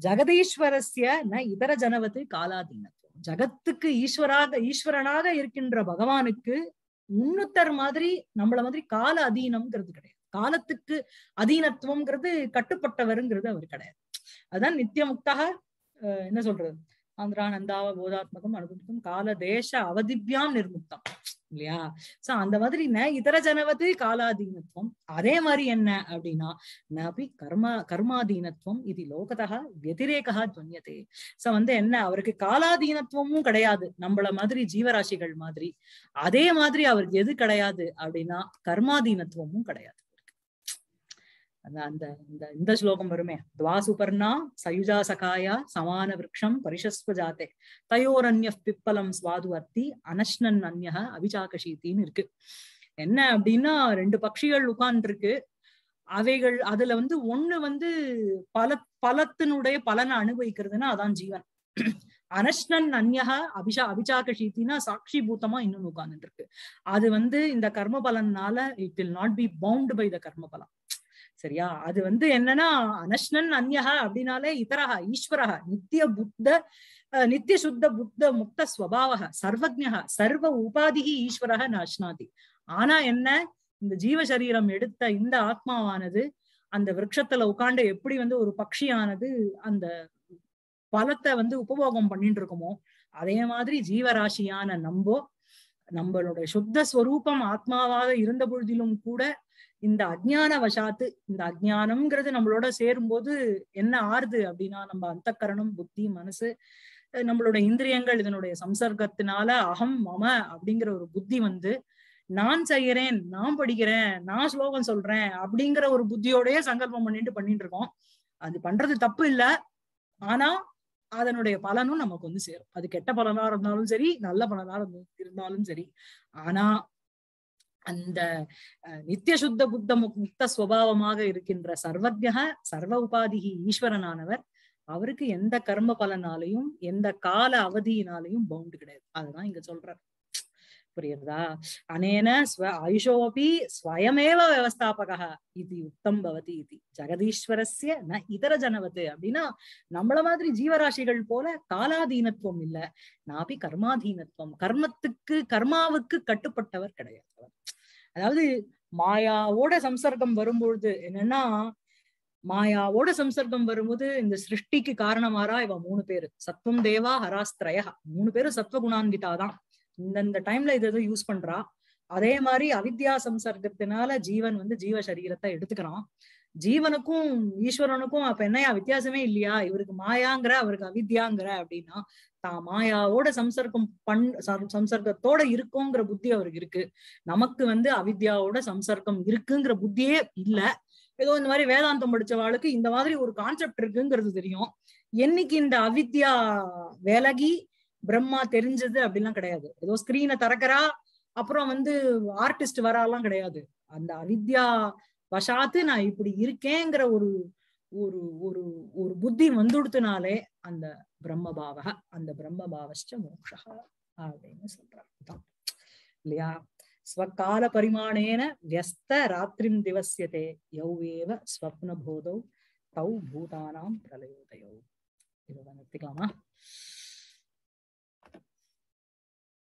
ஜெகதீஸ்வரஸ்ய ந இதர ஜனவத்து காலாதீனத்துவம் ஜகத்துக்கு ஈஸ்வராக ஈஸ்வரனாக இருக்கின்ற பகவானுக்கு முன்னுத்தர் மாதிரி நம்மள மாதிரி கால அதீனம்ங்கிறது கிடையாது காலத்துக்கு அதீனத்துவம்ங்கிறது கட்டுப்பட்டவருங்கிறது அவர் கிடையாது அதுதான் நித்திய முக்தாக என்ன சொல்றது ஆந்திரானந்தாவ போதாத்மகம் அனுபவிக்கும் கால தேச அவதிப்பியாம் நிர்முக்தம் இல்லையா சோ அந்த மாதிரி என்ன இதர ஜனவது காலாதீனத்துவம் அதே மாதிரி என்ன அப்படின்னா நபி கர்மா கர்மாதீனத்துவம் இது லோகதா வெதிரேகா துவன்யதே சோ வந்து என்ன அவருக்கு காலாதீனத்துவமும் கிடையாது நம்மள மாதிரி ஜீவராசிகள் மாதிரி அதே மாதிரி அவருக்கு எது கிடையாது அப்படின்னா கர்மாதீனத்துவமும் கிடையாது அந்த இந்த இந்த ஸ்லோகம் வருமே துவா சுபர்ணா சயுஜா சகாயா சமான விரக்ஷம் பரிசஸ்வ ஜாத்தே தயோரன்ய பிப்பலம் சுவாது அர்த்தி அனஷ்ணன் அந்யக அபிஜாகசீத்தின்னு இருக்கு என்ன அப்படின்னா ரெண்டு உட்கார்ந்து உட்கார்ந்துருக்கு அவைகள் அதுல வந்து ஒண்ணு வந்து பல பலத்தினுடைய பலனை அனுபவிக்கிறதுன்னா அதான் ஜீவன் அனஷ்ணன் அந்யக அபிஷா அபிஜாக சீத்தினா சாட்சி பூத்தமா இன்னும் உட்கார்ந்துட்டு இருக்கு அது வந்து இந்த கர்ம பலனால it will not be bound by the கர்ம பலம் சரியா அது வந்து என்னன்னா அனஷ்ணன் அந்யா அப்படின்னாலே இதரஹா ஈஸ்வரஹா நித்திய புத்த நித்திய சுத்த புத்த முக்த ஸ்வபாவக சர்வஜகா சர்வ உபாதிகி ஈஸ்வரக நாஷ்னாதி ஆனா என்ன இந்த ஜீவசரீரம் எடுத்த இந்த ஆத்மாவானது அந்த விரக்ஷத்துல உட்காண்ட எப்படி வந்து ஒரு பக்ஷியானது அந்த பலத்தை வந்து உபபோகம் பண்ணிட்டு இருக்குமோ அதே மாதிரி ஜீவராசியான நம்போ நம்மளுடைய சுத்த ஸ்வரூபம் ஆத்மாவாக இருந்த பொழுதிலும் கூட இந்த அஜ்ஞான வசாத்து இந்த அஜ்ஞானம்ங்கிறது நம்மளோட சேரும்போது என்ன ஆறுது அப்படின்னா நம்ம அந்த கரணம் புத்தி மனசு நம்மளோட இந்திரியங்கள் இதனுடைய சம்சர்க்கத்தினால அகம் மம அப்படிங்கிற ஒரு புத்தி வந்து நான் செய்யறேன் நான் படிக்கிறேன் நான் ஸ்லோகம் சொல்றேன் அப்படிங்கிற ஒரு புத்தியோடய சங்கல்பம் பண்ணிட்டு பண்ணிட்டு இருக்கோம் அது பண்றது தப்பு இல்ல ஆனா அதனுடைய பலனும் நமக்கு வந்து சேரும் அது கெட்ட பலனா இருந்தாலும் சரி நல்ல பலனா இருந்தாலும் சரி ஆனா அந்த நித்திய சுத்த புத்த முக்த சுவாவமாக இருக்கின்ற சர்வஜக சர்வ உபாதிகி ஈஸ்வரனானவர் அவருக்கு எந்த கர்ம பலனாலையும் எந்த கால அவதியினாலையும் பவுண்டு கிடையாது அதுதான் இங்க சொல்றார் புரியுறதா அனேன ஸ்வ ஆயுஷோபி ஸ்வயமேவ வியவஸ்தாபகா இது யுத்தம் பவதி இது ஜெகதீஸ்வரஸ்ய ந இதர ஜனவது அப்படின்னா நம்மள மாதிரி ஜீவராசிகள் போல காலாதீனத்துவம் இல்ல நாபி கர்மாதீனத்துவம் கர்மத்துக்கு கர்மாவுக்கு கட்டுப்பட்டவர் கிடையாது அதாவது மாயாவோட சம்சர்க்கம் வரும்பொழுது என்னன்னா மாயாவோட சம்சர்க்கம் வரும்போது இந்த சிருஷ்டிக்கு காரணமாரா இவ மூணு பேரு சத்வம் தேவா ஹராஸ்திரயா மூணு பேரும் சத்வ குணான்விதா தான் இந்தந்த டைம்ல இது எதுவும் யூஸ் பண்றா அதே மாதிரி அவித்யா சம்சர்க்கத்தினால ஜீவன் வந்து ஜீவ சரீரத்தை எடுத்துக்கிறான் ஜீவனுக்கும் ஈஸ்வரனுக்கும் அப்ப என்னையா வித்தியாசமே இல்லையா இவருக்கு மாயாங்கிற அவருக்கு அவித்யாங்கிற அப்படின்னா தான் மாயாவோட சம்சர்க்கம் பண் சம்சர்க்கத்தோட இருக்கோங்கிற புத்தி அவருக்கு இருக்கு நமக்கு வந்து அவித்யாவோட சம்சர்க்கம் இருக்குங்கிற புத்தியே இல்ல ஏதோ இந்த மாதிரி வேதாந்தம் படிச்சவாளுக்கு இந்த மாதிரி ஒரு கான்செப்ட் இருக்குங்கிறது தெரியும் என்னைக்கு இந்த அவித்யா விலகி பிரம்மா தெரிஞ்சது அப்படிலாம் கிடையாது ஏதோ ஸ்கிரீனை திறக்கிறா அப்புறம் வந்து ஆர்டிஸ்ட் வராலாம் கிடையாது அந்த அவித்யா வசாத்து நான் இப்படி இருக்கேங்கிற ஒரு ஒரு ஒரு ஒரு புத்தி வந்துடுத்துனாலே அந்த பிரம்மபாவ அந்த பிரம்மபாவச்ச மோக்ஷா அப்படின்னு சொல்றான் இல்லையா ஸ்வகால பரிமாணேன வியஸ்த ராத்திரிம் திவசியதே யௌவேவ ஸ்வப்ன போதோ தௌ பூதானாம் பிரலயோதயோ இதை நிறுத்திக்கலாமா